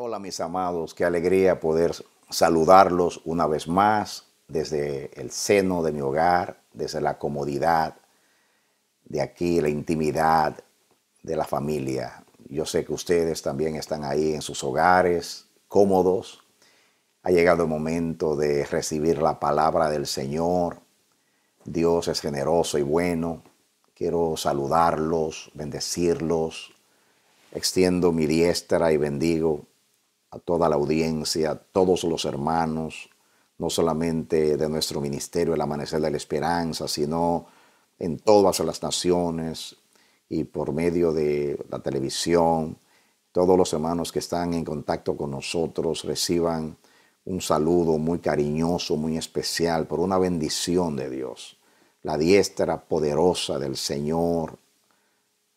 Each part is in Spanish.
Hola mis amados, qué alegría poder saludarlos una vez más desde el seno de mi hogar, desde la comodidad de aquí, la intimidad de la familia. Yo sé que ustedes también están ahí en sus hogares, cómodos. Ha llegado el momento de recibir la palabra del Señor. Dios es generoso y bueno. Quiero saludarlos, bendecirlos. Extiendo mi diestra y bendigo a toda la audiencia, a todos los hermanos, no solamente de nuestro ministerio, el Amanecer de la Esperanza, sino en todas las naciones y por medio de la televisión. Todos los hermanos que están en contacto con nosotros reciban un saludo muy cariñoso, muy especial, por una bendición de Dios. La diestra poderosa del Señor,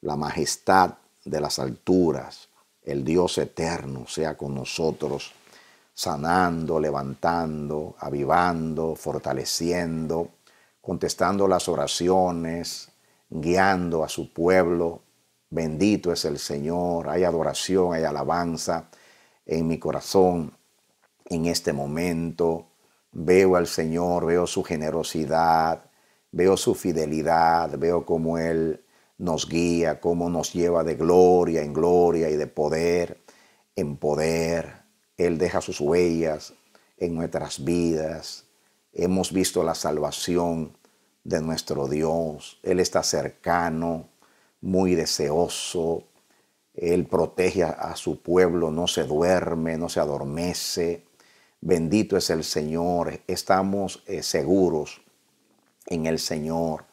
la majestad de las alturas, el Dios eterno sea con nosotros, sanando, levantando, avivando, fortaleciendo, contestando las oraciones, guiando a su pueblo. Bendito es el Señor, hay adoración, hay alabanza en mi corazón en este momento. Veo al Señor, veo su generosidad, veo su fidelidad, veo cómo Él nos guía, cómo nos lleva de gloria en gloria y de poder en poder. Él deja sus huellas en nuestras vidas. Hemos visto la salvación de nuestro Dios. Él está cercano, muy deseoso. Él protege a su pueblo, no se duerme, no se adormece. Bendito es el Señor. Estamos eh, seguros en el Señor.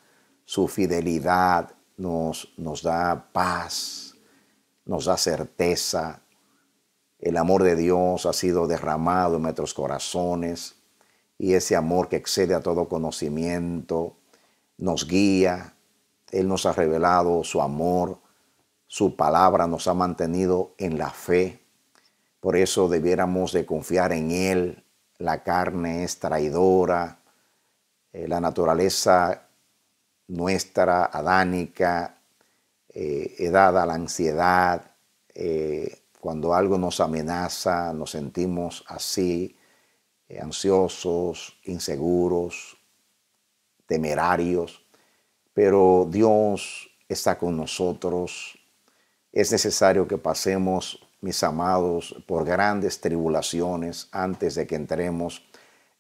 Su fidelidad nos, nos da paz, nos da certeza. El amor de Dios ha sido derramado en nuestros corazones y ese amor que excede a todo conocimiento nos guía. Él nos ha revelado su amor, su palabra nos ha mantenido en la fe. Por eso debiéramos de confiar en Él. La carne es traidora, eh, la naturaleza nuestra adánica, eh, edad a la ansiedad, eh, cuando algo nos amenaza, nos sentimos así, eh, ansiosos, inseguros, temerarios, pero Dios está con nosotros. Es necesario que pasemos, mis amados, por grandes tribulaciones antes de que entremos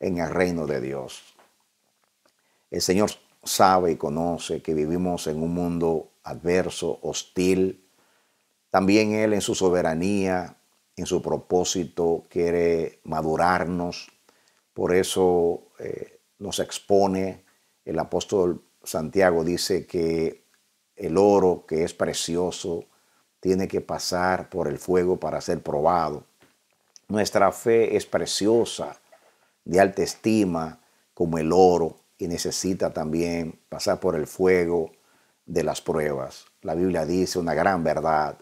en el reino de Dios. El Señor sabe y conoce que vivimos en un mundo adverso, hostil. También Él en su soberanía, en su propósito, quiere madurarnos. Por eso eh, nos expone, el apóstol Santiago dice que el oro que es precioso tiene que pasar por el fuego para ser probado. Nuestra fe es preciosa, de alta estima, como el oro y necesita también pasar por el fuego de las pruebas. La Biblia dice una gran verdad.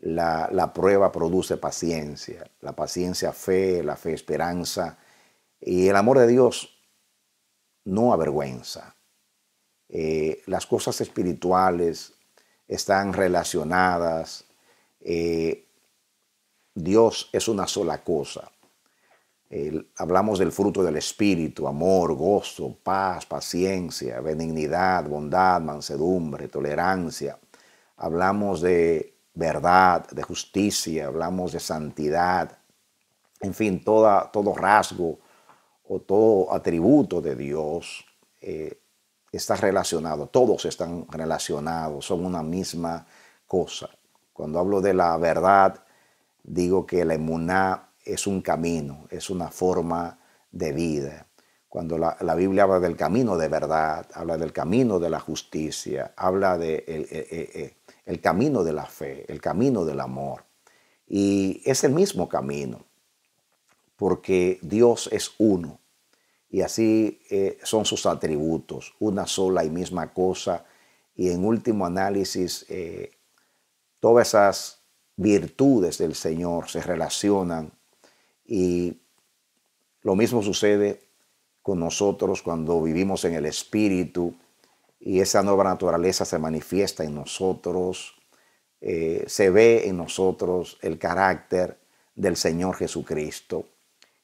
La, prueba produce paciencia, la paciencia fe, la fe esperanza y el amor de Dios no avergüenza. Eh, las cosas espirituales están relacionadas. Eh, Dios es una sola cosa hablamos del fruto del Espíritu, amor, gozo, paz, paciencia, benignidad, bondad, mansedumbre, tolerancia. Hablamos de verdad, de justicia, hablamos de santidad, en fin, todo rasgo o todo atributo de Dios eh, está relacionado, todos están relacionados, son una misma cosa. Cuando hablo de la verdad, digo que la emuná es un camino, es una forma de vida. Cuando la, Biblia habla del camino de verdad, habla del camino de la justicia, habla del e, e, e, el, camino de la fe, el camino del amor. Y es el mismo camino, porque Dios es uno. Y así eh, son sus atributos, una sola y misma cosa. Y en último análisis, eh, todas esas virtudes del Señor se relacionan y lo mismo sucede con nosotros cuando vivimos en el Espíritu y esa nueva naturaleza se manifiesta en nosotros, eh, se ve en nosotros el carácter del Señor Jesucristo.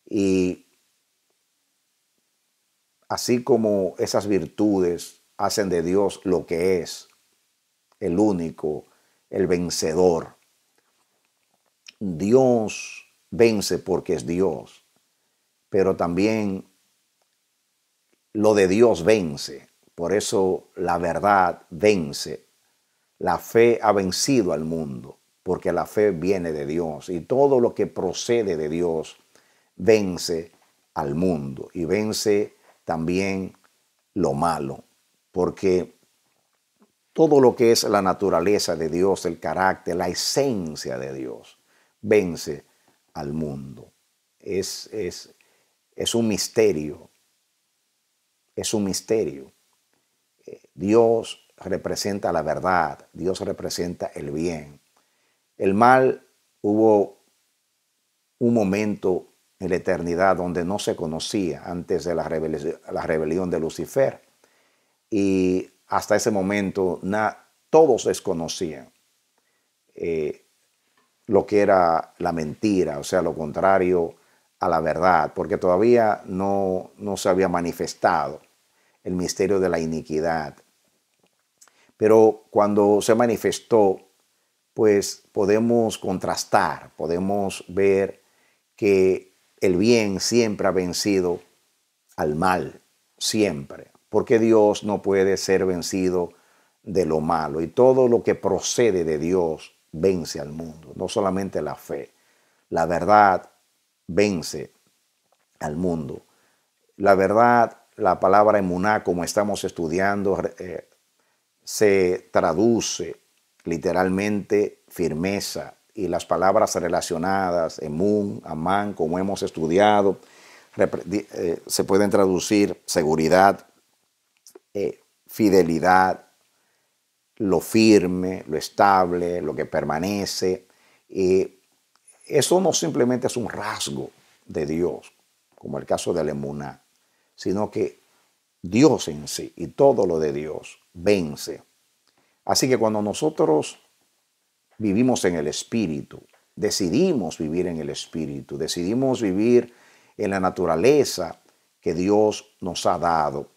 Y así como esas virtudes hacen de Dios lo que es, el único, el vencedor, Dios vence porque es Dios, pero también lo de Dios vence, por eso la verdad vence. La fe ha vencido al mundo, porque la fe viene de Dios y todo lo que procede de Dios vence al mundo y vence también lo malo, porque todo lo que es la naturaleza de Dios, el carácter, la esencia de Dios, vence al mundo. Es, es, es un misterio, es un misterio. Eh, Dios representa la verdad, Dios representa el bien. El mal hubo un momento en la eternidad donde no se conocía antes de la rebelión, de Lucifer. Y hasta ese momento na, todos desconocían eh, lo que era la mentira, o sea, lo contrario a la verdad, porque todavía no, no se había manifestado el misterio de la iniquidad. Pero cuando se manifestó, pues podemos contrastar, podemos ver que el bien siempre ha vencido al mal, siempre, porque Dios no puede ser vencido de lo malo y todo lo que procede de Dios vence al mundo, no solamente la fe. La verdad vence al mundo. La verdad, la palabra emuná, como estamos estudiando, eh, se traduce literalmente firmeza y las palabras relacionadas, emun, amán, como hemos estudiado, eh, se pueden traducir seguridad, eh, fidelidad, lo firme, lo estable, lo que permanece. eso no simplemente es un rasgo de Dios, como el caso de Lemuna, sino que Dios en sí y todo lo de Dios vence. Así que cuando nosotros vivimos en el Espíritu, decidimos vivir en el Espíritu, decidimos vivir en la naturaleza que Dios nos ha dado,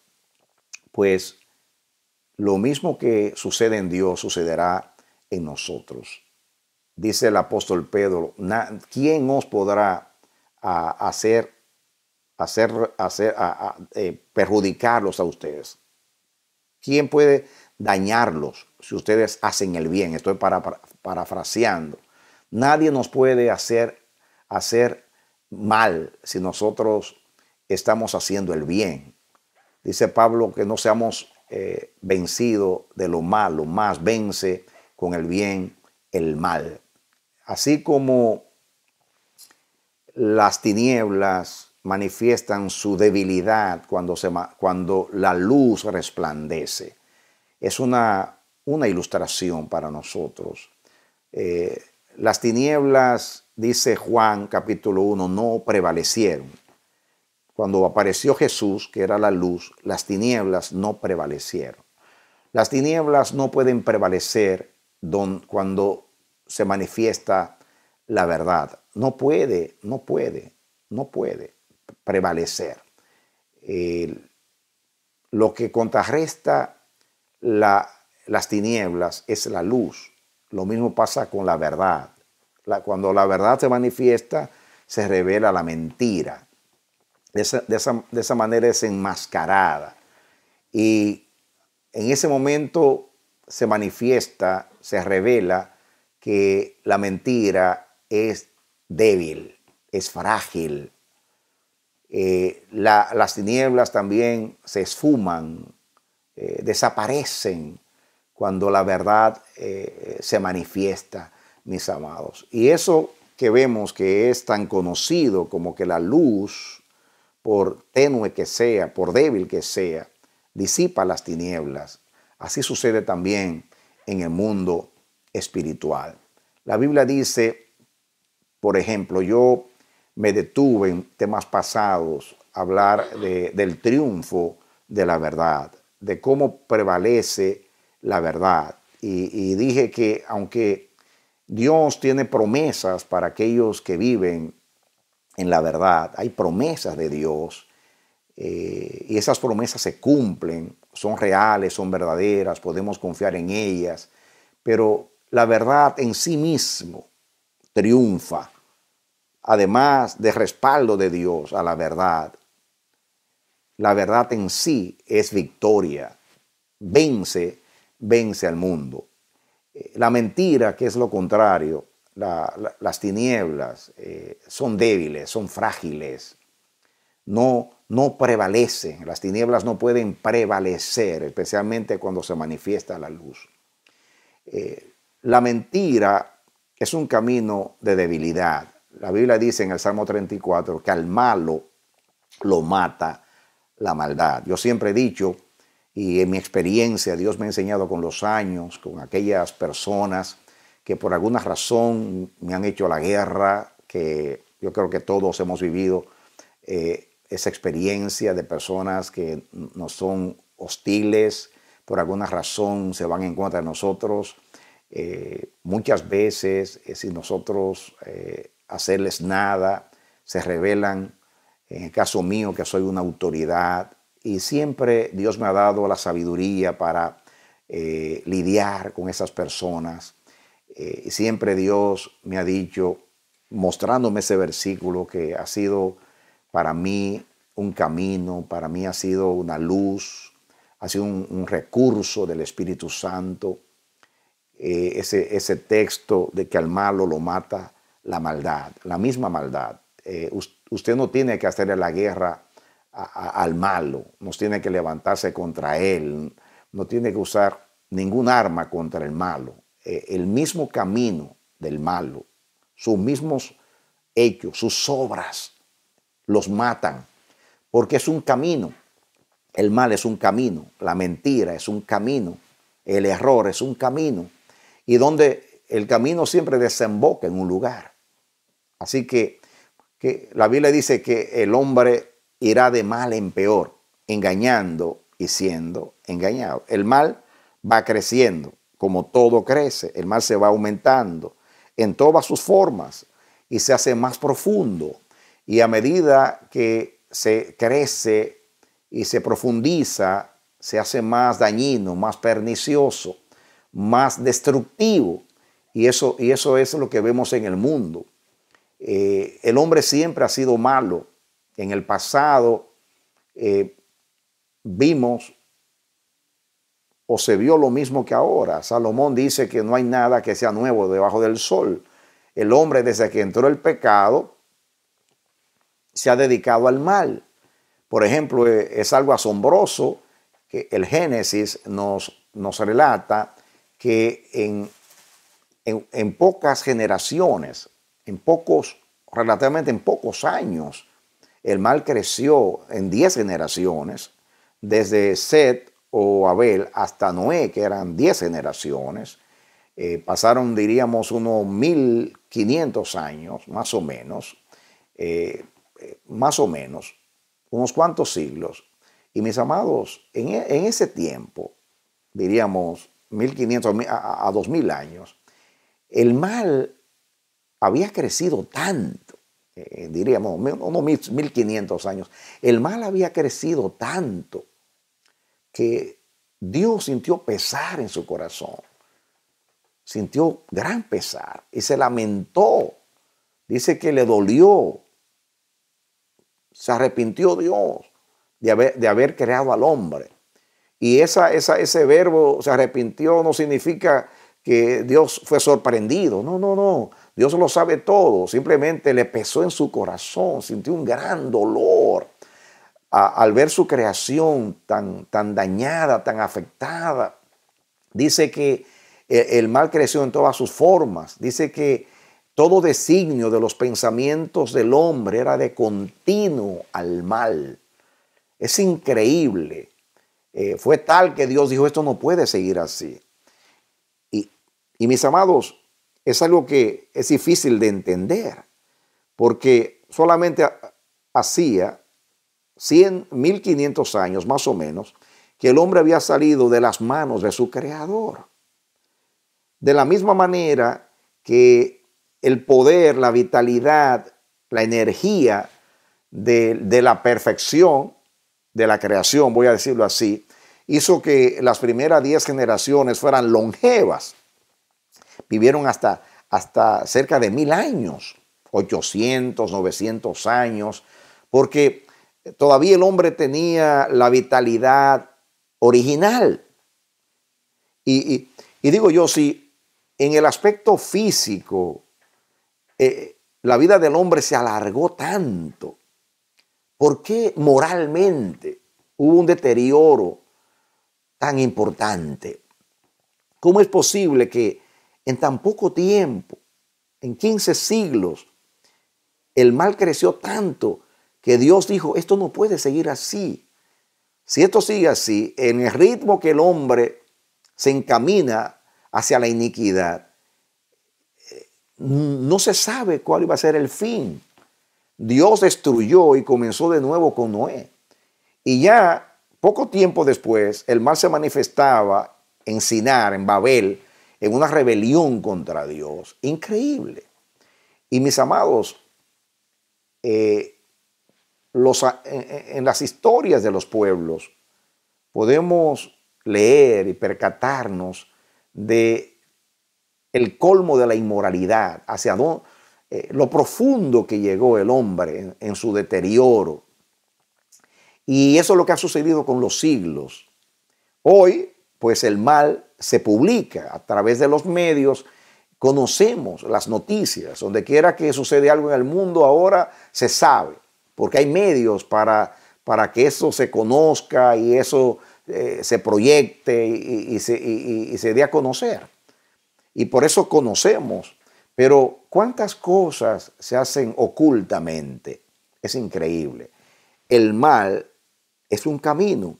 pues lo mismo que sucede en Dios sucederá en nosotros. Dice el apóstol Pedro, ¿quién os podrá hacer, hacer, hacer eh, perjudicarlos a ustedes? ¿Quién puede dañarlos si ustedes hacen el bien? Estoy para, parafraseando. Nadie nos puede hacer, hacer mal si nosotros estamos haciendo el bien. Dice Pablo que no seamos eh, vencido de lo malo, más vence con el bien el mal. Así como las tinieblas manifiestan su debilidad cuando, la luz resplandece. Es una, una ilustración para nosotros. Eh, las tinieblas, dice Juan capítulo 1, no prevalecieron cuando apareció Jesús, que era la luz, las tinieblas no prevalecieron. Las tinieblas no pueden prevalecer don, cuando se manifiesta la verdad. No puede, no puede, no puede prevalecer. lo que contrarresta las tinieblas es la luz. Lo mismo pasa con la verdad. La, cuando la verdad se manifiesta, se revela la mentira de esa, manera es enmascarada Y en ese momento se manifiesta, se revela que la mentira es débil, es frágil. Eh, las tinieblas también se esfuman, eh, desaparecen cuando la verdad eh, se manifiesta, mis amados. Y eso que vemos que es tan conocido como que la luz por tenue que sea, por débil que sea, disipa las tinieblas. Así sucede también en el mundo espiritual. La Biblia dice, por ejemplo, yo me detuve en temas pasados a hablar del triunfo de la verdad, de cómo prevalece la verdad. Y, y dije que aunque Dios tiene promesas para aquellos que viven en la verdad, hay promesas de Dios eh, y esas promesas se cumplen, son reales, son verdaderas, podemos confiar en ellas, pero la verdad en sí mismo triunfa, además de respaldo de Dios a la verdad. La verdad en sí es victoria, vence, vence al mundo. Eh, la mentira, que es lo contrario, las tinieblas eh, son débiles, son frágiles, no, no prevalecen, las tinieblas no pueden prevalecer, especialmente cuando se manifiesta la luz. Eh, la mentira es un camino de debilidad. La Biblia dice en el Salmo 34 que al malo lo mata la maldad. Yo siempre he dicho, y en mi experiencia, Dios me ha enseñado con los años, con aquellas personas, que por alguna razón me han hecho la guerra, que yo creo que todos hemos vivido eh, esa experiencia de personas que nos son hostiles, por alguna razón se van en contra de nosotros. Eh, muchas veces, eh, sin nosotros hacerles nada, se revelan, En el caso mío, que soy una autoridad, y siempre Dios me ha dado la sabiduría para lidiar con esas personas eh, siempre Dios me ha dicho, mostrándome ese versículo que ha sido para mí un camino, para mí ha sido una luz, ha sido un, recurso del Espíritu Santo. Eh, ese, texto de que al malo lo mata la maldad, la misma maldad. Eh, usted no tiene que hacerle la guerra al malo, no tiene que levantarse contra él, no tiene que usar ningún arma contra el malo. Eh, el mismo camino del malo, sus mismos hechos, sus obras, los matan, porque es un camino. El mal es un camino, la mentira es un camino, el error es un camino, y donde el camino siempre desemboca en un lugar. Así que, que la Biblia dice que el hombre irá de mal en peor, engañando y siendo engañado. El mal va creciendo como todo crece, el mal se va aumentando en todas sus formas y se hace más profundo. Y a medida que se crece y se profundiza, se hace más dañino, más pernicioso, más destructivo. Y eso, y eso es lo que vemos en el mundo. Eh, el hombre siempre ha sido malo. En el pasado eh, vimos o se vio lo mismo que ahora. Salomón dice que no hay nada que sea nuevo debajo del sol. El hombre desde que entró el pecado se ha dedicado al mal. Por ejemplo, eh, es algo asombroso que el Génesis nos, nos relata que en, en, pocas generaciones, en pocos, relativamente en pocos años, el mal creció en diez generaciones, desde Set o Abel hasta Noé, que eran 10 generaciones. Eh, pasaron, diríamos, unos 1500 años, más o menos, eh, eh, más o menos, unos cuantos siglos. Y mis amados, en, e, ese tiempo, diríamos 1500 a, 2000 años, el mal había crecido tanto, diríamos, unos 1500 años, el mal había crecido tanto que Dios sintió pesar en su corazón, sintió gran pesar y se lamentó, dice que le dolió, se arrepintió Dios de haber, de haber creado al hombre. Y esa, esa, ese verbo se arrepintió no significa que Dios fue sorprendido, no, no, no, Dios lo sabe todo, simplemente le pesó en su corazón, sintió un gran dolor al ver su creación tan, tan dañada, tan afectada. Dice que eh, el, mal creció en todas sus formas. Dice que todo designio de los pensamientos del hombre era de continuo al mal. Es increíble. Eh, fue tal que Dios dijo, esto no puede seguir así. Y, y mis amados, es algo que es difícil de entender, porque solamente hacía 100, 1500 años más o menos, que el hombre había salido de las manos de su creador. De la misma manera que el poder, la vitalidad, la energía de, la perfección de la creación, voy a decirlo así, hizo que las primeras 10 generaciones fueran longevas. Vivieron hasta, hasta cerca de mil años, 800, 900 años, porque todavía el hombre tenía la vitalidad original. Y, digo yo, si en el aspecto físico eh, la vida del hombre se alargó tanto, ¿por qué moralmente hubo un deterioro tan importante? ¿Cómo es posible que en tan poco tiempo, en 15 siglos, el mal creció tanto que Dios dijo, esto no puede seguir así. Si esto sigue así, en el ritmo que el hombre se encamina hacia la iniquidad, eh, no se sabe cuál iba a ser el fin. Dios destruyó y comenzó de nuevo con Noé. Y ya poco tiempo después, el mal se manifestaba en Sinar, en Babel, en una rebelión contra Dios. Increíble. Y mis amados, eh, los, en, las historias de los pueblos podemos leer y percatarnos de el colmo de la inmoralidad, hacia dónde, eh, lo profundo que llegó el hombre en, su deterioro. Y eso es lo que ha sucedido con los siglos. Hoy, pues el mal se publica a través de los medios, conocemos las noticias, donde quiera que sucede algo en el mundo ahora se sabe porque hay medios para, para que eso se conozca y eso eh, se proyecte y, se, se dé a conocer. Y por eso conocemos. Pero cuántas cosas se hacen ocultamente. Es increíble. El mal es un camino.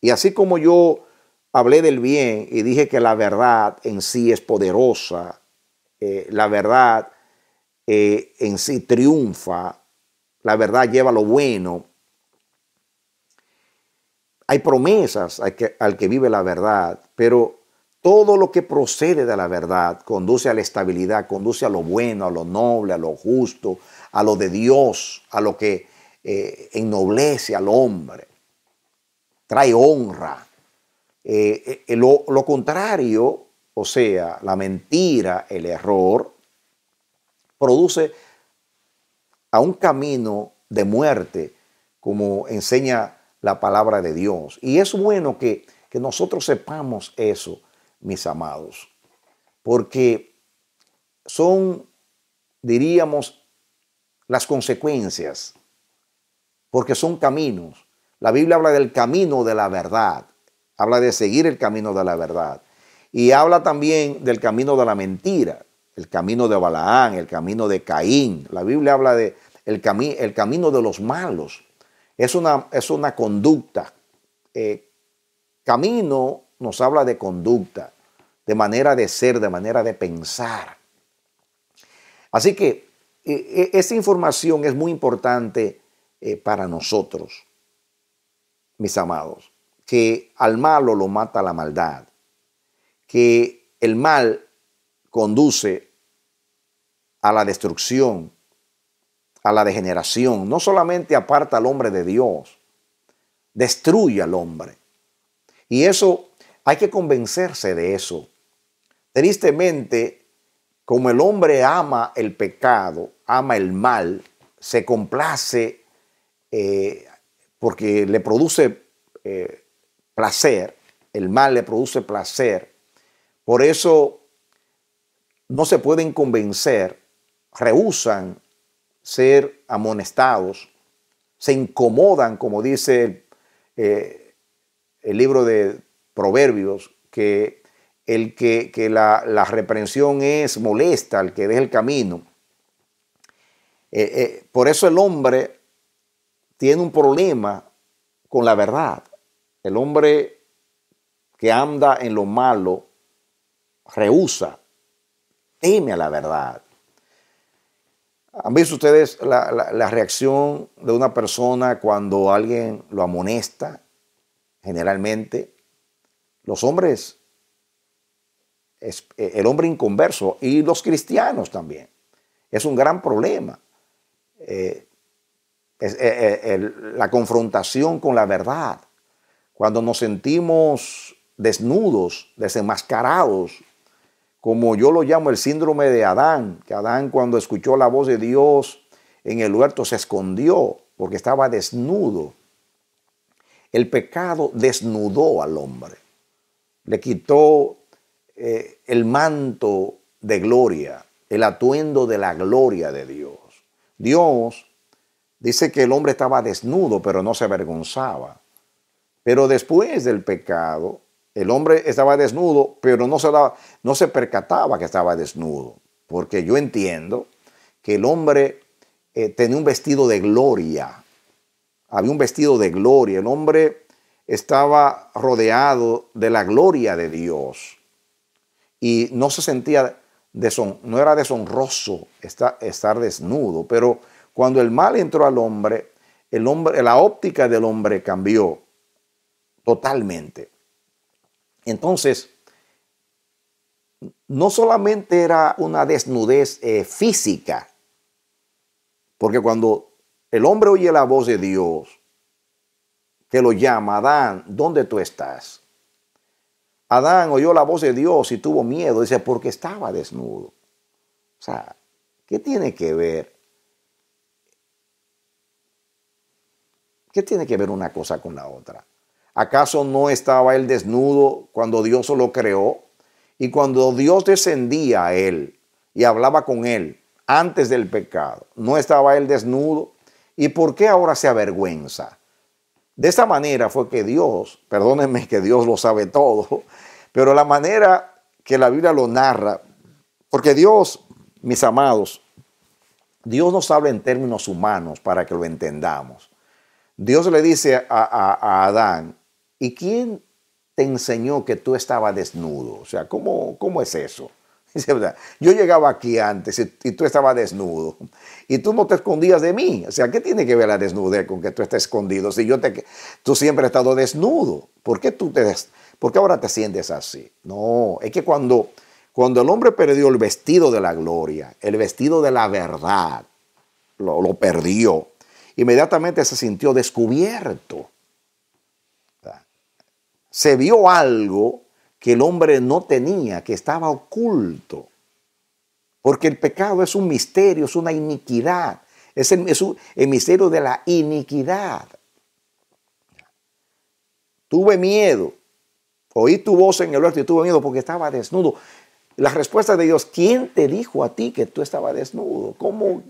Y así como yo hablé del bien y dije que la verdad en sí es poderosa, eh, la verdad eh, en sí triunfa, la verdad lleva lo bueno. Hay promesas al que, vive la verdad, pero todo lo que procede de la verdad conduce a la estabilidad, conduce a lo bueno, a lo noble, a lo justo, a lo de Dios, a lo que eh, ennoblece al hombre, trae honra. Eh, eh, lo contrario, o sea, la mentira, el error, produce a un camino de muerte, como enseña la palabra de Dios. Y es bueno que, que nosotros sepamos eso, mis amados, porque son, diríamos, las consecuencias, porque son caminos. La Biblia habla del camino de la verdad, habla de seguir el camino de la verdad y habla también del camino de la mentira el camino de Balaán, el camino de Caín. La Biblia habla de el, el camino de los malos. Es una, es una conducta. Eh, camino nos habla de conducta, de manera de ser, de manera de pensar. Así que e, e, esta información es muy importante eh, para nosotros, mis amados, que al malo lo mata la maldad, que el mal conduce a la destrucción, a la degeneración. No solamente aparta al hombre de Dios, destruye al hombre. Y eso, hay que convencerse de eso. Tristemente, como el hombre ama el pecado, ama el mal, se complace eh, porque le produce eh, placer, el mal le produce placer. Por eso no se pueden convencer rehusan ser amonestados, se incomodan, como dice el eh, libro de Proverbios, que, el que, la, reprensión es molesta al que deja el camino. Eh, eh, por eso el hombre tiene un problema con la verdad. El hombre que anda en lo malo rehúsa, teme a la verdad ¿Han visto ustedes la, reacción de una persona cuando alguien lo amonesta? Generalmente, los hombres, eh, el hombre inconverso y los cristianos también. Es un gran problema. Eh, eh, la confrontación con la verdad. Cuando nos sentimos desnudos, desenmascarados como yo lo llamo el síndrome de Adán, que Adán cuando escuchó la voz de Dios en el huerto se escondió porque estaba desnudo. El pecado desnudó al hombre, le quitó eh, el manto de gloria, el atuendo de la gloria de Dios. Dios dice que el hombre estaba desnudo, pero no se avergonzaba. Pero después del pecado, el hombre estaba desnudo, pero no se, no se percataba que estaba desnudo, porque yo entiendo que el hombre eh, tenía un vestido de gloria, había un vestido de gloria, el hombre estaba rodeado de la gloria de Dios y no se sentía, deson, no era deshonroso estar, estar desnudo, pero cuando el mal entró al hombre, el hombre, la óptica del hombre cambió totalmente. Entonces, no solamente era una desnudez eh, física, porque cuando el hombre oye la voz de Dios, que lo llama, Adán, ¿dónde tú estás? Adán oyó la voz de Dios y tuvo miedo, dice, porque estaba desnudo. O sea, ¿qué tiene que ver? ¿Qué tiene que ver una cosa con la otra? ¿Acaso no estaba él desnudo cuando Dios lo creó? Y cuando Dios descendía a él y hablaba con él antes del pecado, ¿no estaba él desnudo? ¿Y por qué ahora se avergüenza? De esta manera fue que Dios, perdónenme que Dios lo sabe todo, pero la manera que la Biblia lo narra, porque Dios, mis amados, Dios nos habla en términos humanos para que lo entendamos. Dios le dice a, a Adán, ¿Y quién te enseñó que tú estabas desnudo? O sea, ¿cómo, cómo es eso? Yo llegaba aquí antes y tú estabas desnudo y tú no te escondías de mí. O sea, ¿qué tiene que ver la desnudez con que tú estés escondido? Si yo te, tú siempre has estado desnudo, ¿por qué tú te, por ahora te sientes así? No, es que cuando, cuando el hombre perdió el vestido de la gloria, el vestido de la verdad, lo, lo perdió, inmediatamente se sintió descubierto se vio algo que el hombre no tenía, que estaba oculto. Porque el pecado es un misterio, es una iniquidad, es el, misterio de la iniquidad. Tuve miedo, oí tu voz en el huerto y tuve miedo porque estaba desnudo. La respuesta de Dios, ¿quién te dijo a ti que tú estabas desnudo? ¿Cómo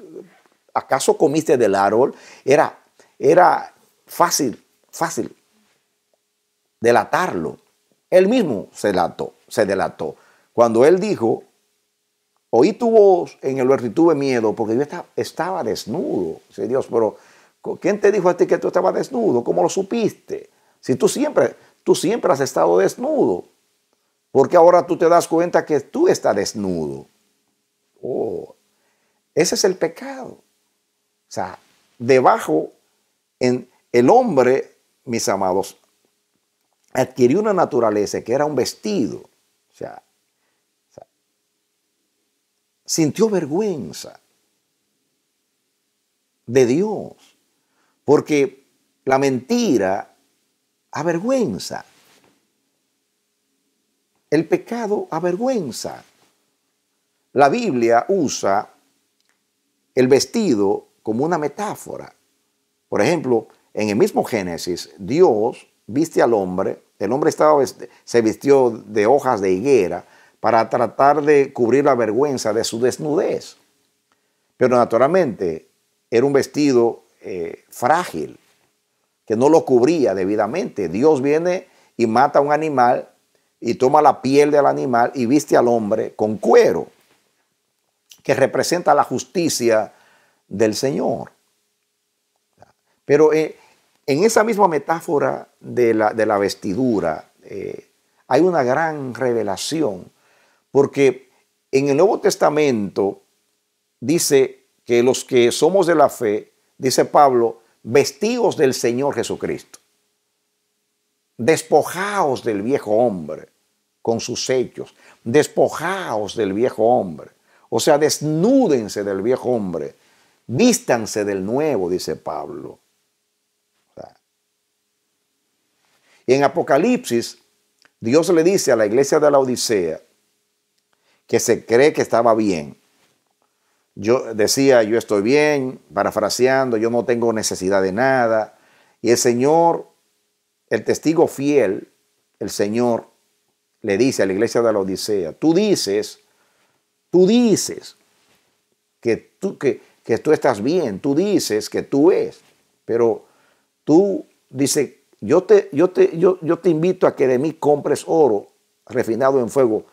acaso comiste del árbol? Era, era fácil, fácil delatarlo. Él mismo se, delató, se delató. Cuando él dijo, oí tu voz en el huerto y tuve miedo porque yo estaba, desnudo. Dice Dios, pero ¿quién te dijo a ti que tú estabas desnudo? ¿Cómo lo supiste? Si tú siempre, tú siempre has estado desnudo, porque ahora tú te das cuenta que tú estás desnudo. Oh, ese es el pecado. O sea, debajo en el hombre, mis amados, adquirió una naturaleza que era un vestido. O sea, sintió vergüenza de Dios, porque la mentira avergüenza. El pecado avergüenza. La Biblia usa el vestido como una metáfora. Por ejemplo, en el mismo Génesis, Dios viste al hombre, el hombre estaba, se vistió de hojas de higuera para tratar de cubrir la vergüenza de su desnudez. Pero naturalmente era un vestido eh, frágil, que no lo cubría debidamente. Dios viene y mata a un animal y toma la piel del animal y viste al hombre con cuero, que representa la justicia del Señor. Pero eh, en esa misma metáfora de la, vestidura eh, hay una gran revelación, porque en el Nuevo Testamento dice que los que somos de la fe, dice Pablo, vestidos del Señor Jesucristo, despojaos del viejo hombre con sus hechos, despojaos del viejo hombre, o sea, desnúdense del viejo hombre, vístanse del nuevo, dice Pablo. Y en Apocalipsis, Dios le dice a la iglesia de la Odisea que se cree que estaba bien. Yo decía, yo estoy bien, parafraseando, yo no tengo necesidad de nada. Y el Señor, el testigo fiel, el Señor le dice a la iglesia de la Odisea, tú dices, tú dices que tú, que, que tú estás bien, tú dices que tú es, pero tú dices yo te, yo te, yo, te invito a que de mí compres oro refinado en fuego.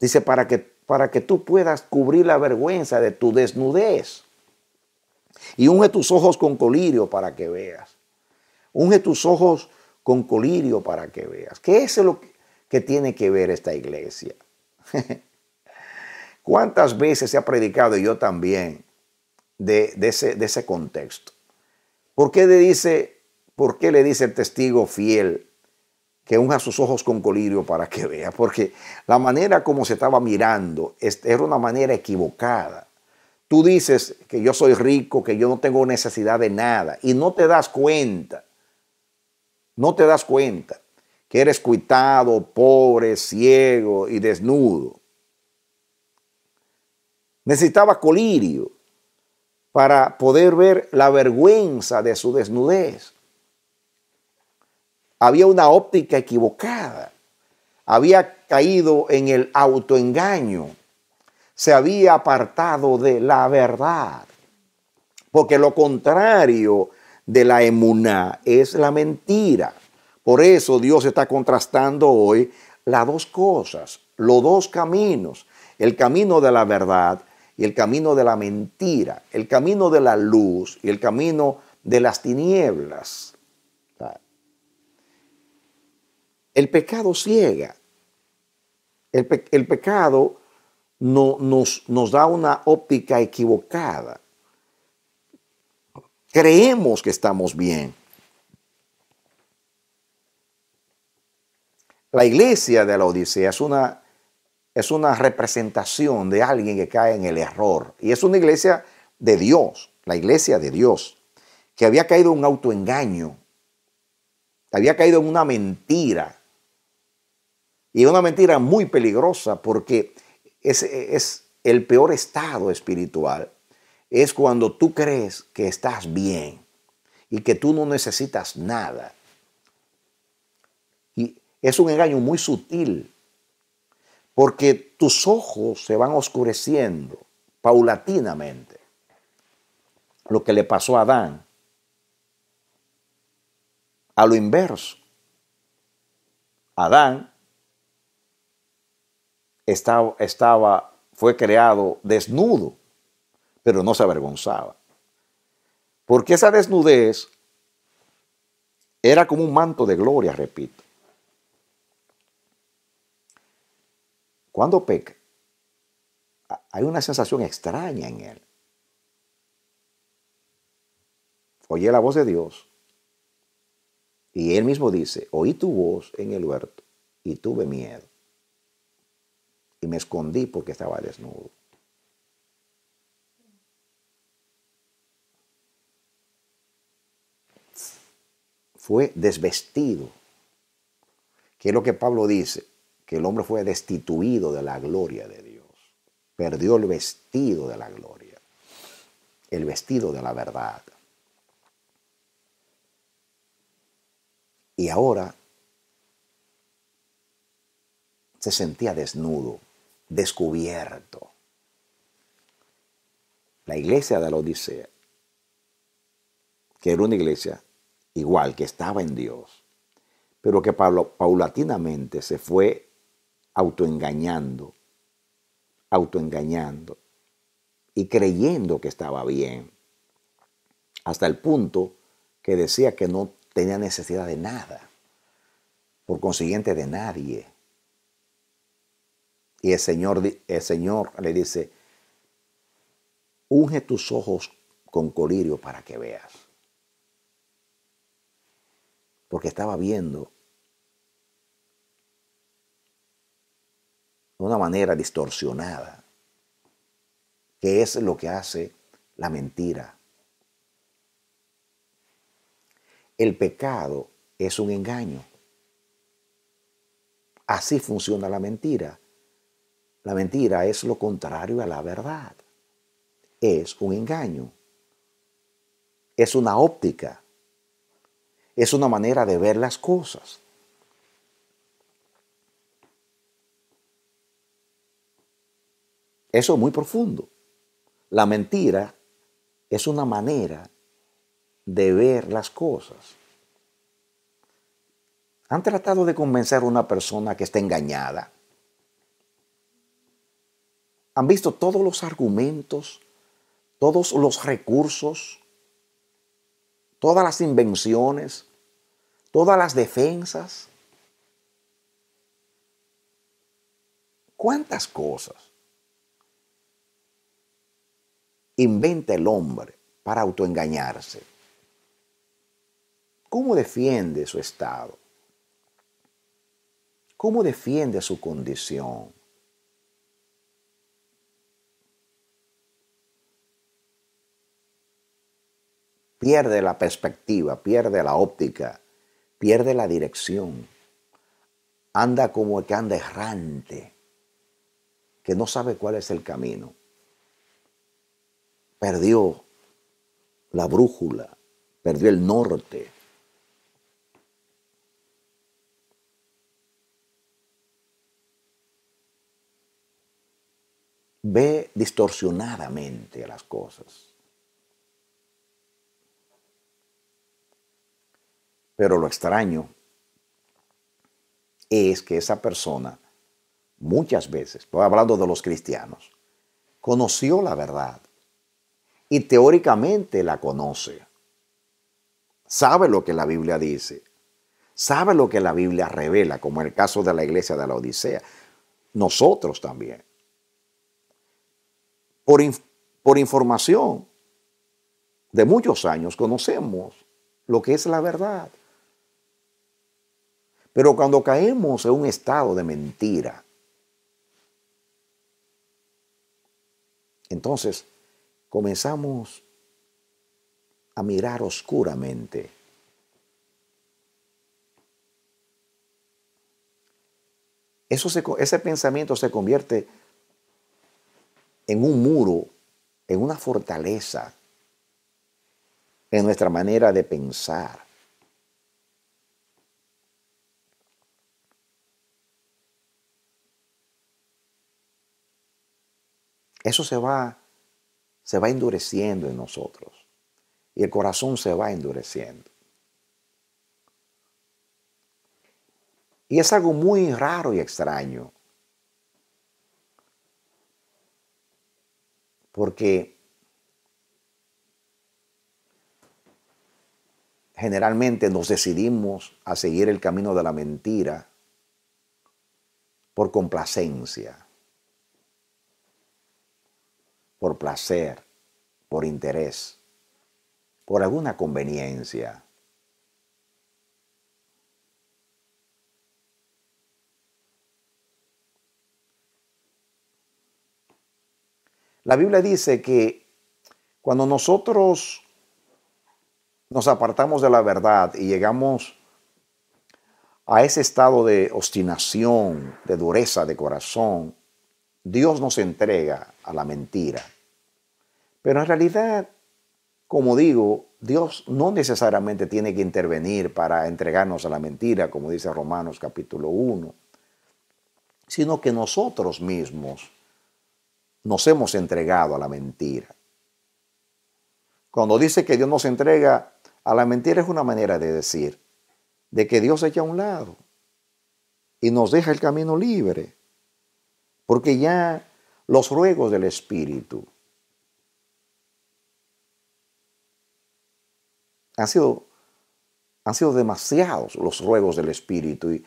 Dice, para que, para que tú puedas cubrir la vergüenza de tu desnudez. Y unge tus ojos con colirio para que veas. Unge tus ojos con colirio para que veas. ¿Qué es lo que, tiene que ver esta iglesia? ¿Cuántas veces se ha predicado yo también de, ese, de ese contexto? ¿Por qué le dice ¿Por qué le dice el testigo fiel que unja sus ojos con colirio para que vea? Porque la manera como se estaba mirando era una manera equivocada. Tú dices que yo soy rico, que yo no tengo necesidad de nada y no te das cuenta. No te das cuenta que eres cuitado, pobre, ciego y desnudo. Necesitaba colirio para poder ver la vergüenza de su desnudez había una óptica equivocada, había caído en el autoengaño, se había apartado de la verdad, porque lo contrario de la emuná es la mentira. Por eso Dios está contrastando hoy las dos cosas, los dos caminos, el camino de la verdad y el camino de la mentira, el camino de la luz y el camino de las tinieblas. El pecado ciega. El, pecado no, nos, nos da una óptica equivocada. Creemos que estamos bien. La iglesia de la Odisea es una, es una representación de alguien que cae en el error. Y es una iglesia de Dios, la iglesia de Dios, que había caído en un autoengaño, había caído en una mentira, y una mentira muy peligrosa porque es, es el peor estado espiritual. Es cuando tú crees que estás bien y que tú no necesitas nada. Y es un engaño muy sutil porque tus ojos se van oscureciendo paulatinamente. Lo que le pasó a Adán. A lo inverso. Adán estaba, estaba, fue creado desnudo, pero no se avergonzaba. Porque esa desnudez era como un manto de gloria, repito. Cuando peca, hay una sensación extraña en él. Oye la voz de Dios. Y él mismo dice, oí tu voz en el huerto y tuve miedo y me escondí porque estaba desnudo. Fue desvestido, qué es lo que Pablo dice, que el hombre fue destituido de la gloria de Dios, perdió el vestido de la gloria, el vestido de la verdad. Y ahora se sentía desnudo, descubierto. La iglesia de la Odisea, que era una iglesia igual, que estaba en Dios, pero que paulatinamente se fue autoengañando, autoengañando y creyendo que estaba bien, hasta el punto que decía que no tenía necesidad de nada, por consiguiente de nadie. Y el Señor, el Señor le dice, unge tus ojos con colirio para que veas. Porque estaba viendo de una manera distorsionada, que es lo que hace la mentira. El pecado es un engaño. Así funciona la mentira. La mentira es lo contrario a la verdad. Es un engaño. Es una óptica. Es una manera de ver las cosas. Eso es muy profundo. La mentira es una manera de ver las cosas. ¿Han tratado de convencer a una persona que está engañada? Han visto todos los argumentos, todos los recursos, todas las invenciones, todas las defensas. ¿Cuántas cosas inventa el hombre para autoengañarse? ¿Cómo defiende su estado? ¿Cómo defiende su condición? pierde la perspectiva, pierde la óptica, pierde la dirección, anda como que anda errante, que no sabe cuál es el camino. Perdió la brújula, perdió el norte. Ve distorsionadamente las cosas. Pero lo extraño es que esa persona muchas veces, hablando de los cristianos, conoció la verdad y teóricamente la conoce. Sabe lo que la Biblia dice, sabe lo que la Biblia revela, como en el caso de la iglesia de la Odisea, nosotros también. Por, por información de muchos años conocemos lo que es la verdad. Pero cuando caemos en un estado de mentira, entonces comenzamos a mirar oscuramente. ese pensamiento se convierte en un muro, en una fortaleza, en nuestra manera de pensar. eso se va, se va endureciendo en nosotros y el corazón se va endureciendo. Y es algo muy raro y extraño, porque generalmente nos decidimos a seguir el camino de la mentira por complacencia por placer, por interés, por alguna conveniencia. La Biblia dice que cuando nosotros nos apartamos de la verdad y llegamos a ese estado de obstinación, de dureza de corazón, Dios nos entrega a la mentira. Pero en realidad, como digo, Dios no necesariamente tiene que intervenir para entregarnos a la mentira, como dice Romanos capítulo 1, sino que nosotros mismos nos hemos entregado a la mentira. Cuando dice que Dios nos entrega a la mentira es una manera de decir, de que Dios echa a un lado y nos deja el camino libre, porque ya los ruegos del Espíritu. Han sido, han sido demasiados los ruegos del Espíritu y,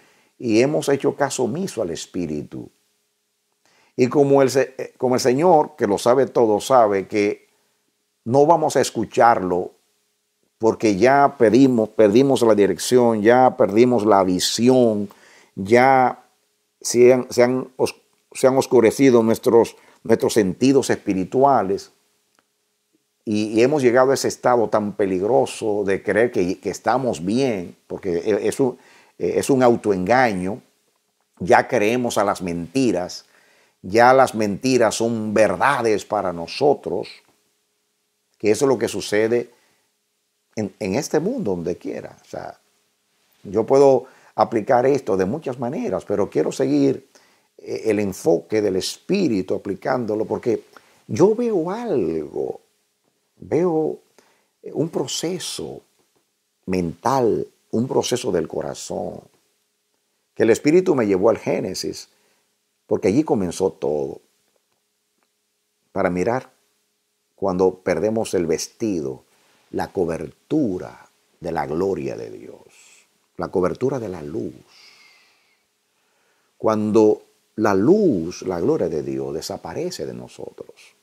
hemos hecho caso omiso al Espíritu. Y como el, eh, como el Señor, que lo sabe todo, sabe que no vamos a escucharlo porque ya pedimos, perdimos la dirección, ya perdimos la visión, ya se han, se se han oscurecido nuestros, nuestros sentidos espirituales y, hemos llegado a ese estado tan peligroso de creer que, estamos bien, porque e, es un, e, es un autoengaño, ya creemos a las mentiras, ya las mentiras son verdades para nosotros, que eso es lo que sucede en, este mundo, donde quiera. yo puedo aplicar esto de muchas maneras, pero quiero seguir eh, el enfoque del espíritu aplicándolo, porque yo veo algo, veo eh, un proceso mental, un proceso del corazón, que el espíritu me llevó al Génesis, porque allí comenzó todo, para mirar cuando perdemos el vestido, la cobertura de la gloria de Dios, la cobertura de la luz. Cuando la luz, la gloria de Dios desaparece de nosotros.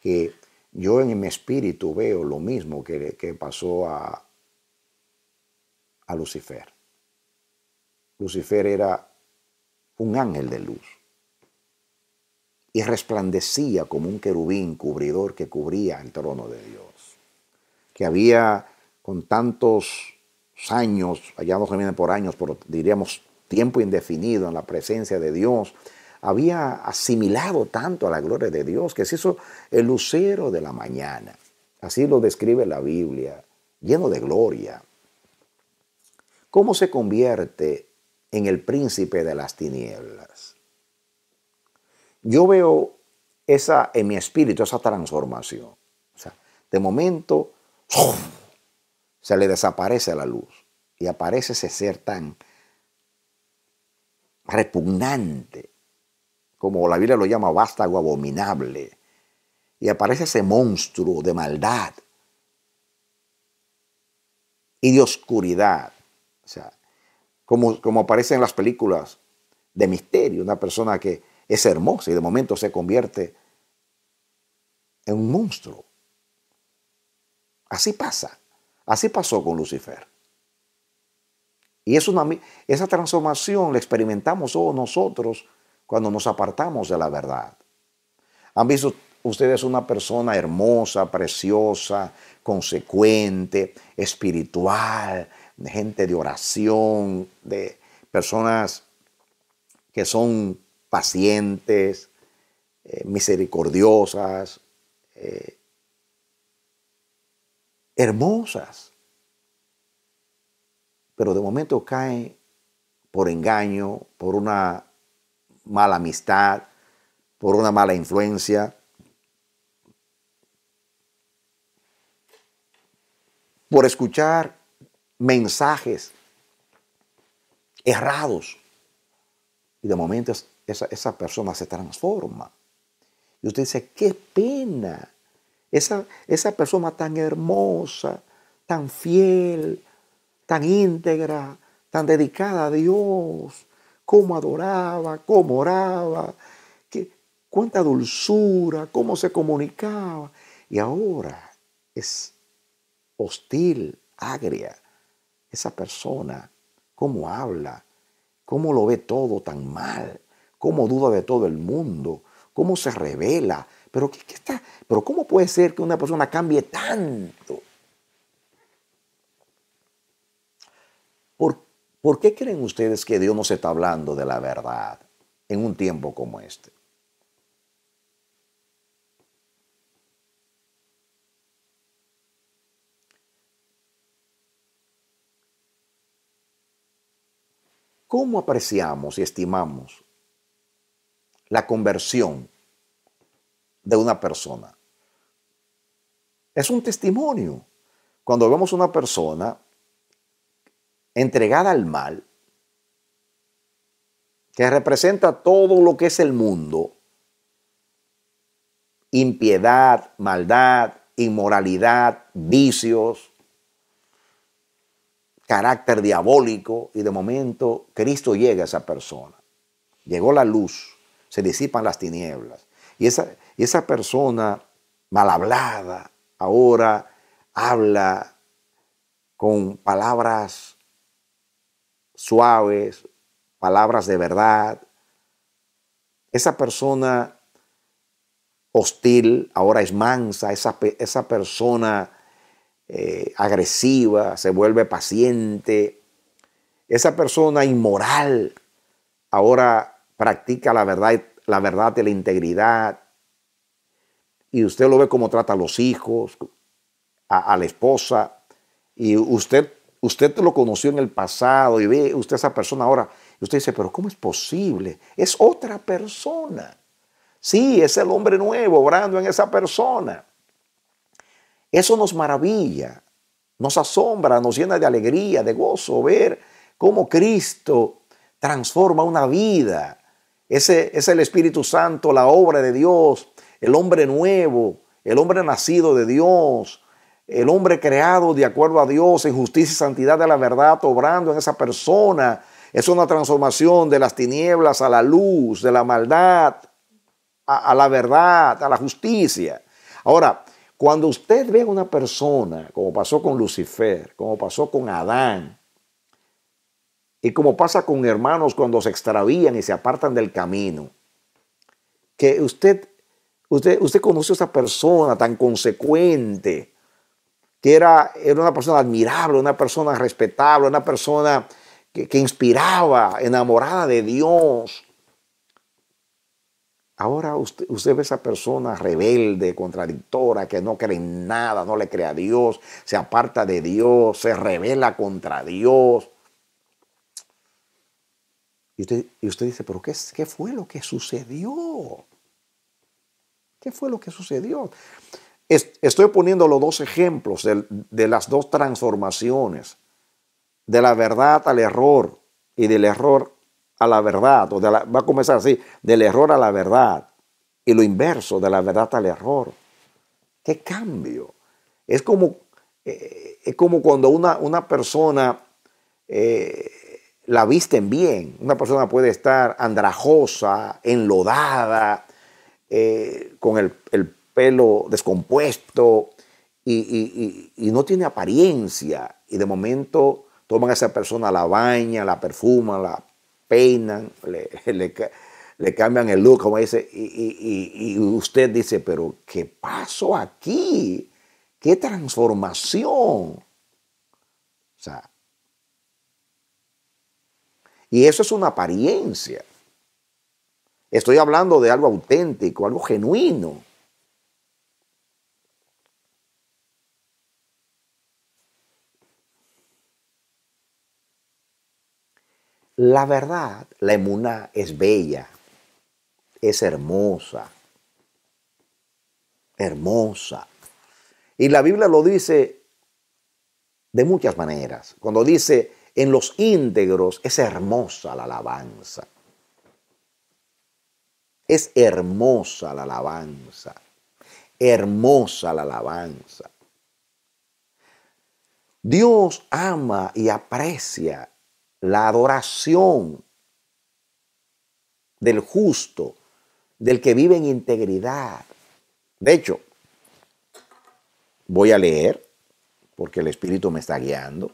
Que yo en mi espíritu veo lo mismo que, pasó a, a Lucifer. Lucifer era un ángel de luz y resplandecía como un querubín cubridor que cubría el trono de Dios. Que había con tantos años, allá no se viene por años, pero diríamos tiempo indefinido en la presencia de Dios, había asimilado tanto a la gloria de Dios que se hizo el lucero de la mañana. Así lo describe la Biblia, lleno de gloria. ¿Cómo se convierte en el príncipe de las tinieblas? Yo veo esa en mi espíritu, esa transformación. de momento se le desaparece la luz y aparece ese ser tan repugnante, como la Biblia lo llama vástago abominable, y aparece ese monstruo de maldad y de oscuridad, o sea, como, como aparece en las películas de misterio, una persona que es hermosa y de momento se convierte en un monstruo. Así pasa, así pasó con Lucifer. Y es una, esa transformación la experimentamos todos nosotros cuando nos apartamos de la verdad. ¿Han visto ustedes una persona hermosa, preciosa, consecuente, espiritual, gente de oración, de personas que son pacientes, eh, misericordiosas, eh, hermosas? pero de momento cae por engaño, por una mala amistad, por una mala influencia. por escuchar mensajes errados. Y de momento esa, persona se transforma. Y usted dice, qué pena. Esa, esa persona tan hermosa, tan fiel, tan íntegra, tan dedicada a Dios, cómo adoraba, cómo oraba, cuánta dulzura, cómo se comunicaba. Y ahora es hostil, agria, esa persona, cómo habla, cómo lo ve todo tan mal, cómo duda de todo el mundo, cómo se revela. Pero, ¿qué, ¿Pero cómo puede ser que una persona cambie tanto? ¿Por qué creen ustedes que Dios nos está hablando de la verdad en un tiempo como este? ¿Cómo apreciamos y estimamos la conversión de una persona? Es un testimonio. Cuando vemos una persona entregada al mal, que representa todo lo que es el mundo, impiedad, maldad, inmoralidad, vicios, carácter diabólico, y de momento Cristo llega a esa persona. Llegó la luz, se disipan las tinieblas. Y esa, esa persona mal hablada ahora habla con palabras suaves, palabras de verdad. Esa persona hostil ahora es mansa, esa, persona eh, agresiva se vuelve paciente, esa persona inmoral ahora practica la verdad, la verdad la integridad. Y usted lo ve cómo trata a los hijos, a, a la esposa, y usted usted lo conoció en el pasado y ve usted a esa persona ahora, usted dice, pero ¿cómo es posible? Es otra persona. Sí, es el hombre nuevo obrando en esa persona. Eso nos maravilla, nos asombra, nos llena de alegría, de gozo, ver cómo Cristo transforma una vida. Ese es el Espíritu Santo, la obra de Dios, el hombre nuevo, el hombre nacido de Dios, el hombre creado de acuerdo a Dios en justicia y santidad de la verdad, obrando en esa persona. Es una transformación de las tinieblas a la luz, de la maldad a, la verdad, a la justicia. Ahora, cuando usted ve a una persona, como pasó con Lucifer, como pasó con Adán, y como pasa con hermanos cuando se extravían y se apartan del camino, que usted, usted, usted a esa persona tan consecuente, que era, era una persona admirable, una persona respetable, una persona que, inspiraba, enamorada de Dios. Ahora usted, ve esa persona rebelde, contradictora, que no cree en nada, no le cree a Dios, se aparta de Dios, se revela contra Dios. Y usted, usted dice, pero qué, ¿qué fue lo que sucedió? ¿Qué fue lo que sucedió? Estoy poniendo los dos ejemplos de, las dos transformaciones, de la verdad al error y del error a la verdad, o va a comenzar así, del error a la verdad y lo inverso, de la verdad al error. ¿Qué cambio? Es como, eh, es como cuando una, una persona eh, la visten bien, una persona puede estar andrajosa, enlodada, eh, con el, el pelo descompuesto y, no tiene apariencia. Y de momento toman a esa persona, la baña, la perfuman, la peinan, le, le cambian el look, como dice, y, usted dice, pero ¿qué pasó aquí? ¿Qué transformación? O sea, y eso es una apariencia. Estoy hablando de algo auténtico, algo genuino. La verdad, la emuna es bella, es hermosa, hermosa. Y la Biblia lo dice de muchas maneras. Cuando dice en los íntegros, es hermosa la alabanza. Es hermosa la alabanza. Hermosa la alabanza. Dios ama y aprecia la adoración del justo, del que vive en integridad. De hecho, voy a leer, porque el Espíritu me está guiando.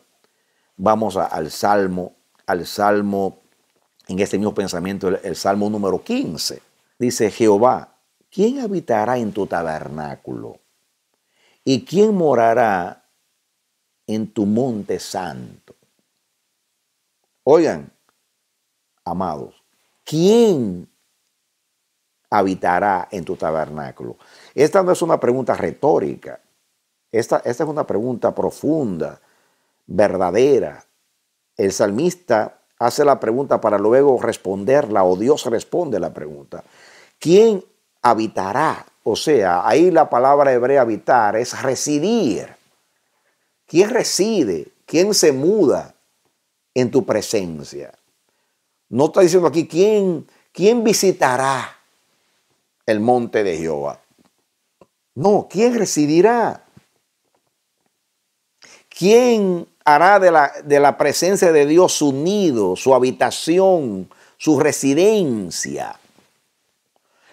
Vamos al Salmo, al Salmo, en este mismo pensamiento, el, el Salmo número 15. Dice Jehová, ¿quién habitará en tu tabernáculo? ¿Y quién morará en tu monte santo? Oigan, amados, ¿quién habitará en tu tabernáculo? Esta no es una pregunta retórica, esta, es una pregunta profunda, verdadera. El salmista hace la pregunta para luego responderla o Dios responde la pregunta. ¿Quién habitará? O sea, ahí la palabra hebrea habitar es residir. ¿Quién reside? ¿Quién se muda? en tu presencia. No está diciendo aquí quién, quién visitará el monte de Jehová. No, ¿quién residirá? ¿Quién hará de la, de la presencia de Dios su nido, su habitación, su residencia?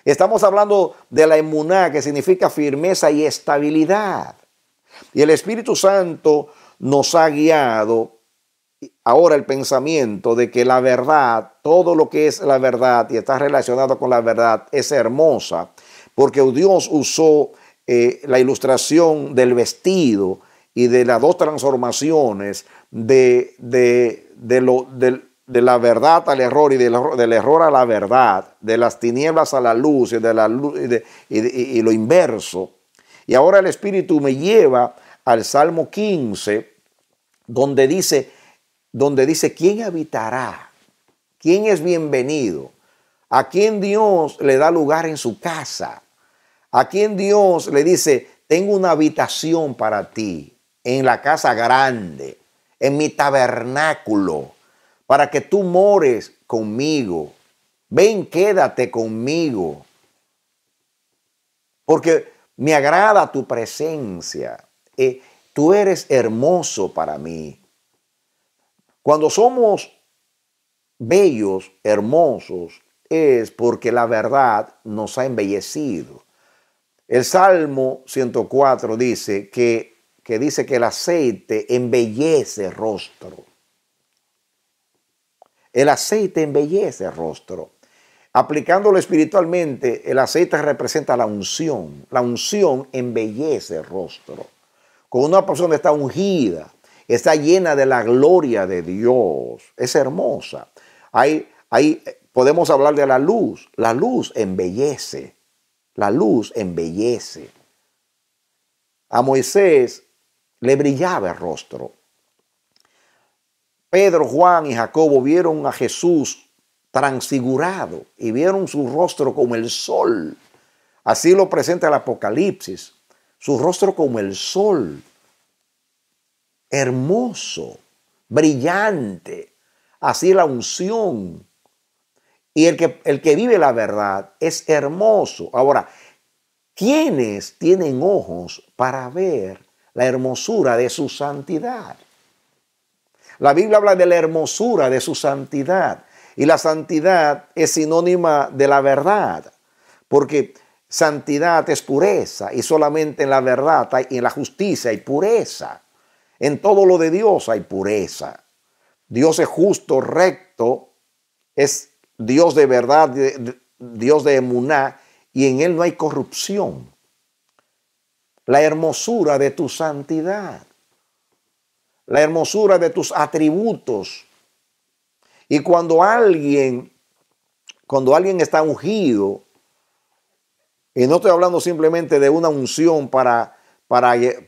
Estamos hablando de la emuná, que significa firmeza y estabilidad. Y el Espíritu Santo nos ha guiado ahora el pensamiento de que la verdad, todo lo que es la verdad y está relacionado con la verdad es hermosa, porque Dios usó eh, la ilustración del vestido y de las dos transformaciones de, de la verdad al error y del, error a la verdad, de las tinieblas a la luz y, de la, y lo inverso. Y ahora el Espíritu me lleva al Salmo 15, donde dice, donde dice, ¿quién habitará? ¿Quién es bienvenido? ¿A quién Dios le da lugar en su casa? ¿A quién Dios le dice, tengo una habitación para ti en la casa grande, en mi tabernáculo, para que tú mores conmigo? Ven, quédate conmigo. Porque me agrada tu presencia. Eh, tú eres hermoso para mí. Cuando somos bellos, hermosos, es porque la verdad nos ha embellecido. El Salmo 104 dice que, dice que el aceite embellece rostro. El aceite embellece el rostro. Aplicándolo espiritualmente, el aceite representa la unción. La unción embellece el rostro. Cuando una persona está ungida, está llena de la gloria de Dios, es hermosa. Hay, podemos hablar de la luz, la luz embellece, la luz embellece. A Moisés le brillaba el rostro. Pedro, Juan y Jacobo vieron a Jesús transfigurado y vieron su rostro como el sol. Así lo presenta el Apocalipsis, su rostro como el sol hermoso, brillante. Así la unción. Y el que, el que vive la verdad es hermoso. Ahora, ¿quiénes tienen ojos para ver la hermosura de su santidad? La Biblia habla de la hermosura de su santidad. Y la santidad es sinónima de la verdad. Porque santidad es pureza. Y solamente en la verdad y en la justicia hay pureza. En todo lo de Dios hay pureza. Dios es justo, recto, es Dios de verdad, Dios de emuná, y en Él no hay corrupción. La hermosura de tu santidad, la hermosura de tus atributos. Y cuando alguien, cuando alguien está ungido, y no estoy hablando simplemente de una unción para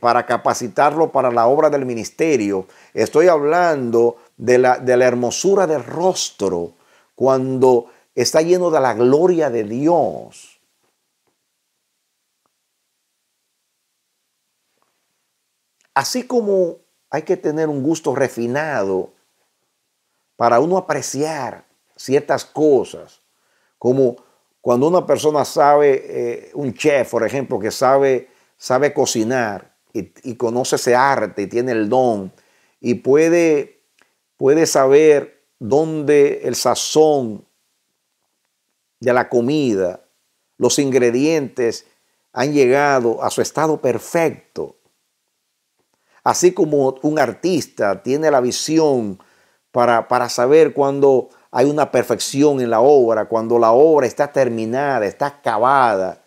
para, capacitarlo para la obra del ministerio. Estoy hablando de la, de la hermosura del rostro cuando está lleno de la gloria de Dios. Así como hay que tener un gusto refinado para uno apreciar ciertas cosas, como cuando una persona sabe, eh, un chef, por ejemplo, que sabe sabe cocinar y, conoce ese arte y tiene el don y puede, puede saber dónde el sazón de la comida, los ingredientes han llegado a su estado perfecto. Así como un artista tiene la visión para, para saber cuando hay una perfección en la obra, cuando la obra está terminada, está acabada,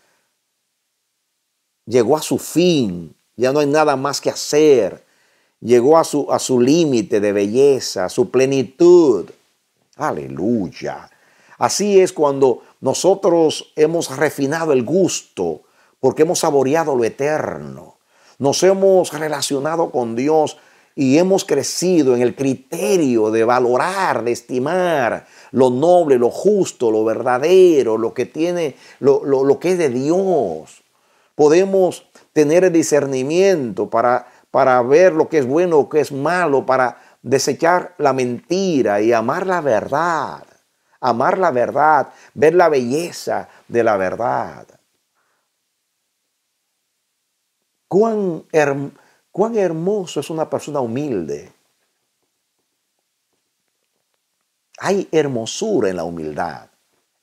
llegó a su fin, ya no hay nada más que hacer, llegó a su, a su límite de belleza, a su plenitud. Aleluya. Así es cuando nosotros hemos refinado el gusto, porque hemos saboreado lo eterno, nos hemos relacionado con Dios y hemos crecido en el criterio de valorar, de estimar lo noble, lo justo, lo verdadero, lo que tiene, lo que es de Dios podemos tener el discernimiento para, para ver lo que es bueno o que es malo, para desechar la mentira y amar la verdad, amar la verdad, ver la belleza de la verdad. Cuán, cuán hermoso es una persona humilde. Hay hermosura en la humildad,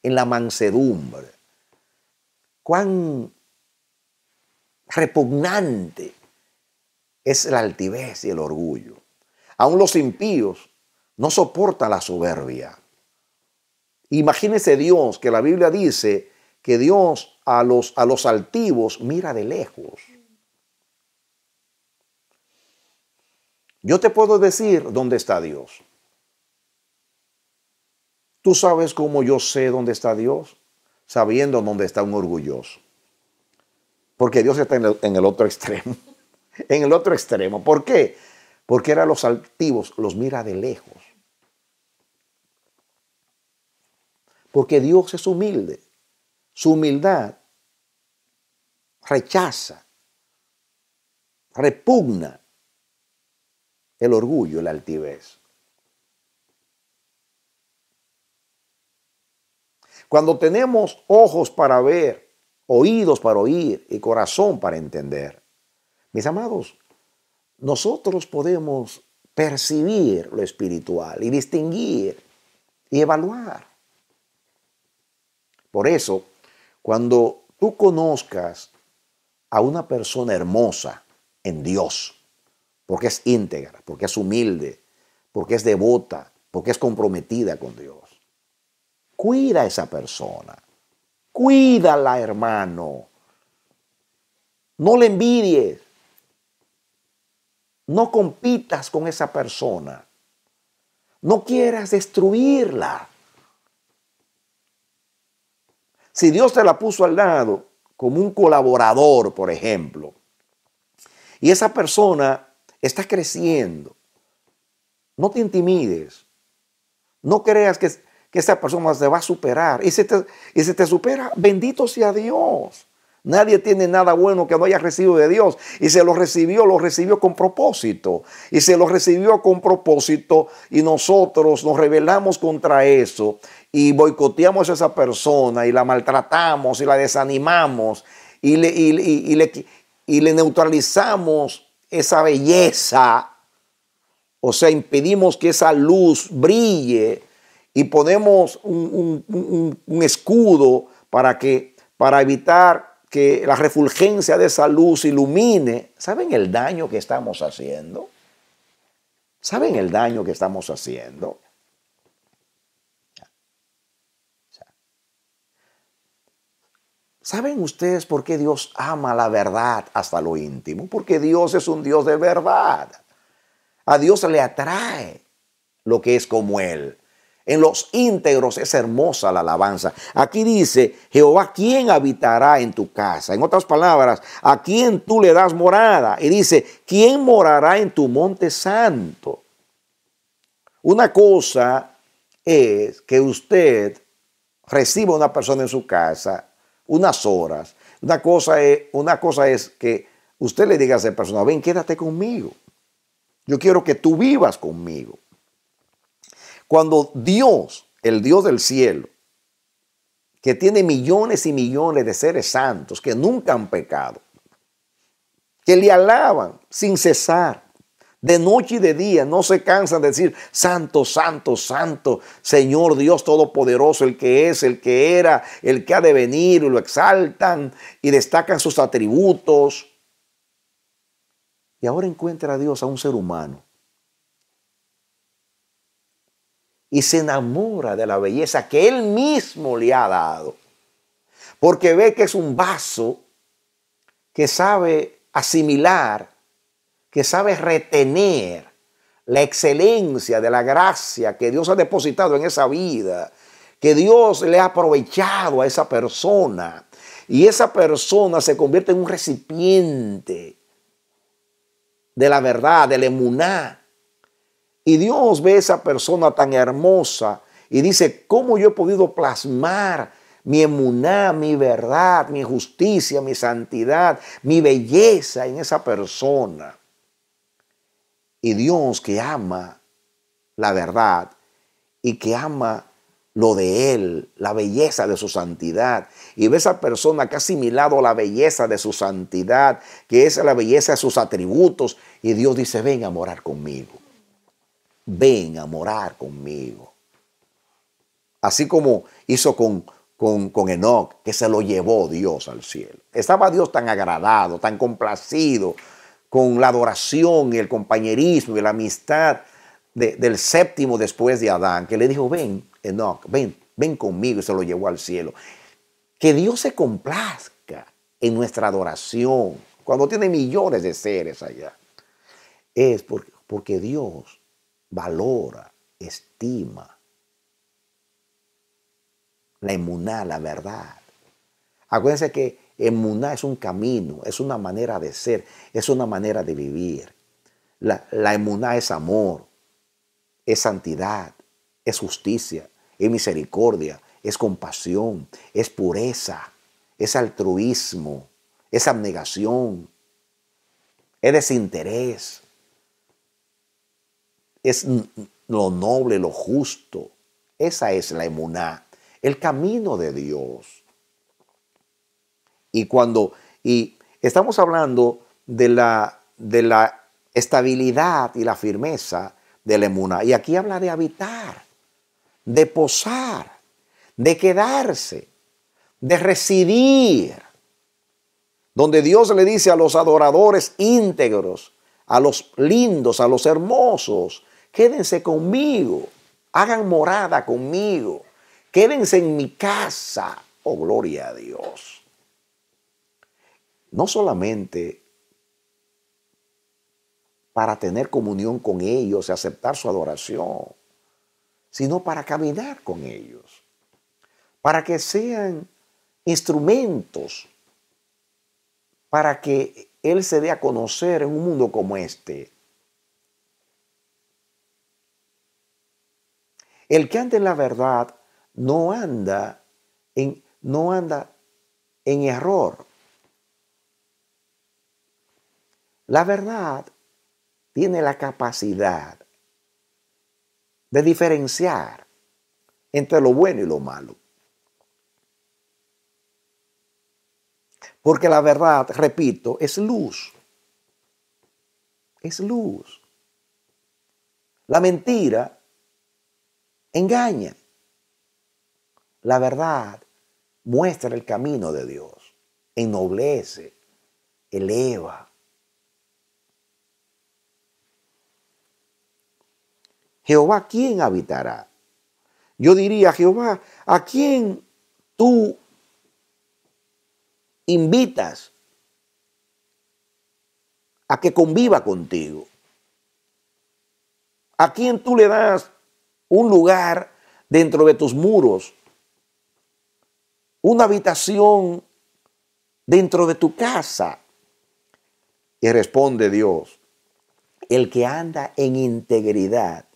en la mansedumbre. Cuán repugnante es la altivez y el orgullo. Aún los impíos no soportan la soberbia. Imagínese Dios, que la Biblia dice que Dios a los, a los altivos mira de lejos. Yo te puedo decir dónde está Dios. ¿Tú sabes cómo yo sé dónde está Dios? Sabiendo dónde está un orgulloso. Porque Dios está en el, otro extremo. En el otro extremo. ¿Por qué? Porque era los altivos, los mira de lejos. Porque Dios es humilde. Su humildad rechaza, repugna el orgullo, la altivez. Cuando tenemos ojos para ver oídos para oír y corazón para entender. Mis amados, nosotros podemos percibir lo espiritual y distinguir y evaluar. Por eso, cuando tú conozcas a una persona hermosa en Dios, porque es íntegra, porque es humilde, porque es devota, porque es comprometida con Dios, cuida a esa persona, Cuídala, hermano. No le envidies. No compitas con esa persona. No quieras destruirla. Si Dios te la puso al lado como un colaborador, por ejemplo, y esa persona está creciendo, no te intimides. No creas que que esa persona se va a superar. Y si te, y te supera, bendito sea Dios. Nadie tiene nada bueno que no haya recibido de Dios. Y se lo recibió, lo recibió con propósito. Y se lo recibió con propósito. Y nosotros nos rebelamos contra eso. Y boicoteamos a esa persona. Y la maltratamos. Y la desanimamos. Y le, y, le, y le neutralizamos esa belleza. O sea, impedimos que esa luz brille y ponemos un, escudo para, que, para evitar que la refulgencia de esa luz ilumine, ¿saben el daño que estamos haciendo? ¿Saben el daño que estamos haciendo? ¿Saben ustedes por qué Dios ama la verdad hasta lo íntimo? Porque Dios es un Dios de verdad. A Dios le atrae lo que es como Él. En los íntegros es hermosa la alabanza. Aquí dice, Jehová, ¿quién habitará en tu casa? En otras palabras, ¿a quién tú le das morada? Y dice, ¿quién morará en tu monte santo? Una cosa es que usted reciba a una persona en su casa unas horas. Una cosa es, una cosa es que usted le diga a esa persona, ven, quédate conmigo. Yo quiero que tú vivas conmigo. Cuando Dios, el Dios del cielo, que tiene millones y millones de seres santos que nunca han pecado, que le alaban sin cesar, de noche y de día, no se cansan de decir, Santo, Santo, Santo, Señor Dios Todopoderoso, el que es, el que era, el que ha de venir, y lo exaltan y destacan sus atributos. Y ahora encuentra a Dios, a un ser humano, y se enamora de la belleza que él mismo le ha dado. Porque ve que es un vaso que sabe asimilar, que sabe retener la excelencia de la gracia que Dios ha depositado en esa vida, que Dios le ha aprovechado a esa persona. Y esa persona se convierte en un recipiente de la verdad, del emuná, y Dios ve a esa persona tan hermosa y dice, ¿cómo yo he podido plasmar mi emuná, mi verdad, mi justicia, mi santidad, mi belleza en esa persona? Y Dios que ama la verdad y que ama lo de Él, la belleza de su santidad. Y ve esa persona que ha asimilado la belleza de su santidad, que es la belleza de sus atributos. Y Dios dice, ven a morar conmigo ven a morar conmigo. Así como hizo con, con, Enoch, que se lo llevó Dios al cielo. Estaba Dios tan agradado, tan complacido con la adoración y el compañerismo y la amistad del séptimo después de Adán, que le dijo, ven, Enoch, ven, ven conmigo y se lo llevó al cielo. Que Dios se complazca en nuestra adoración, cuando tiene millones de seres allá, es porque Dios valora, estima. La emuná, la verdad. Acuérdense que emuná es un camino, es una manera de ser, es una manera de vivir. La, la emuná es amor, es santidad, es justicia, es misericordia, es compasión, es pureza, es altruismo, es abnegación, es desinterés es lo noble, lo justo. Esa es la emuná, el camino de Dios. Y cuando, y estamos hablando de la, de la estabilidad y la firmeza de la emuná. Y aquí habla de habitar, de posar, de quedarse, de residir. Donde Dios le dice a los adoradores íntegros, a los lindos, a los hermosos, Quédense conmigo, hagan morada conmigo, quédense en mi casa. Oh, gloria a Dios. No solamente para tener comunión con ellos y aceptar su adoración, sino para caminar con ellos, para que sean instrumentos, para que Él se dé a conocer en un mundo como este, El que anda en la verdad no anda en, no anda en error. La verdad tiene la capacidad de diferenciar entre lo bueno y lo malo. Porque la verdad, repito, es luz. Es luz. La mentira engaña. La verdad muestra el camino de Dios, ennoblece, eleva. Jehová, ¿quién habitará? Yo diría, Jehová, ¿a quién tú invitas a que conviva contigo? ¿A quién tú le das un lugar dentro de tus muros, una habitación dentro de tu casa. Y responde Dios, el que anda en integridad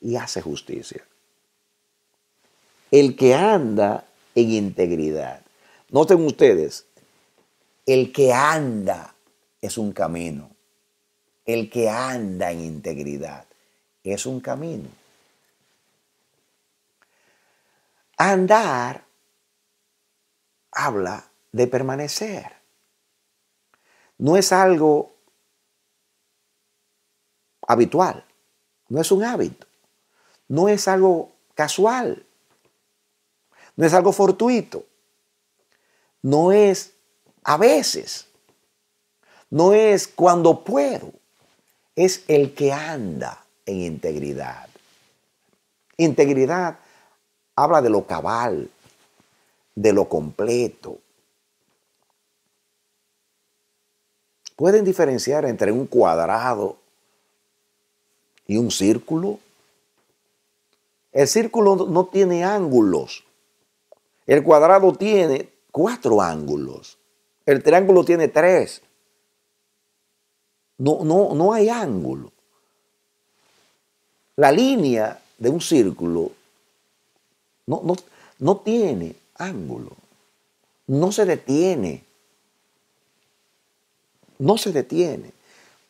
y hace justicia. El que anda en integridad. Noten ustedes, el que anda es un camino. El que anda en integridad es un camino. Andar habla de permanecer. No es algo habitual, no es un hábito, no es algo casual, no es algo fortuito, no es a veces, no es cuando puedo, es el que anda en integridad. Integridad habla de lo cabal, de lo completo. ¿Pueden diferenciar entre un cuadrado y un círculo? El círculo no tiene ángulos. El cuadrado tiene cuatro ángulos. El triángulo tiene tres. No, no, no hay ángulo. La línea de un círculo no, no, tiene ángulo. No se detiene. No se detiene.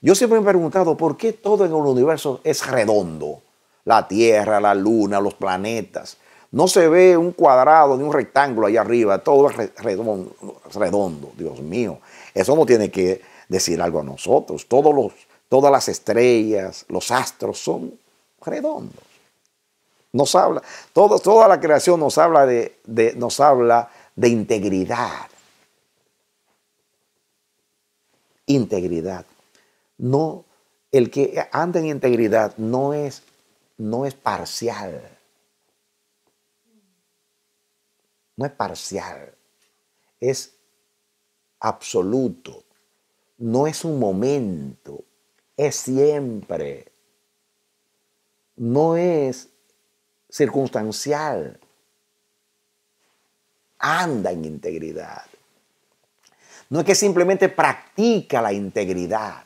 Yo siempre me he preguntado por qué todo en el universo es redondo. La Tierra, la Luna, los planetas. No se ve un cuadrado ni un rectángulo allá arriba. Todo es redondo. redondo. Dios mío. Eso no tiene que decir algo a nosotros. Todos los, todas las estrellas, los astros son redondos. Nos habla, todo, toda la creación nos habla de, de, nos habla de integridad. Integridad. No, el que anda en integridad no es, no es parcial. No es parcial. Es absoluto. No es un momento. Es siempre. No es circunstancial. Anda en integridad. No es que simplemente practica la integridad.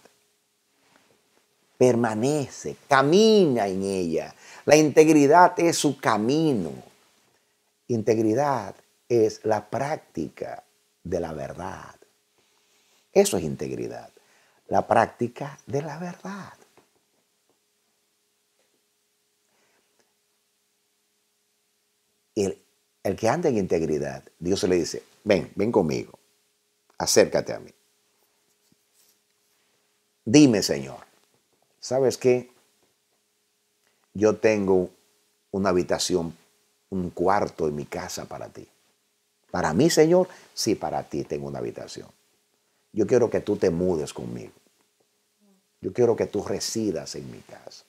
Permanece, camina en ella. La integridad es su camino. Integridad es la práctica de la verdad. Eso es integridad. La práctica de la verdad. el, el que anda en integridad, Dios le dice, ven, ven conmigo, acércate a mí. Dime, Señor, ¿sabes qué? Yo tengo una habitación, un cuarto en mi casa para ti. Para mí, Señor, sí, para ti tengo una habitación. Yo quiero que tú te mudes conmigo. Yo quiero que tú residas en mi casa.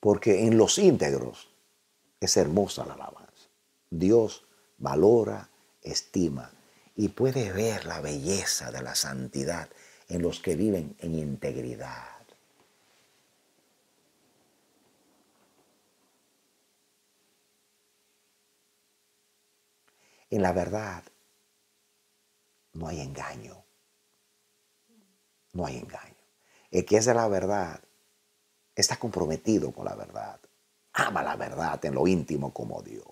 porque en los íntegros es hermosa la alabanza. Dios valora, estima y puede ver la belleza de la santidad en los que viven en integridad. En la verdad no hay engaño. No hay engaño. El que es de la verdad está comprometido con la verdad, ama la verdad en lo íntimo como Dios.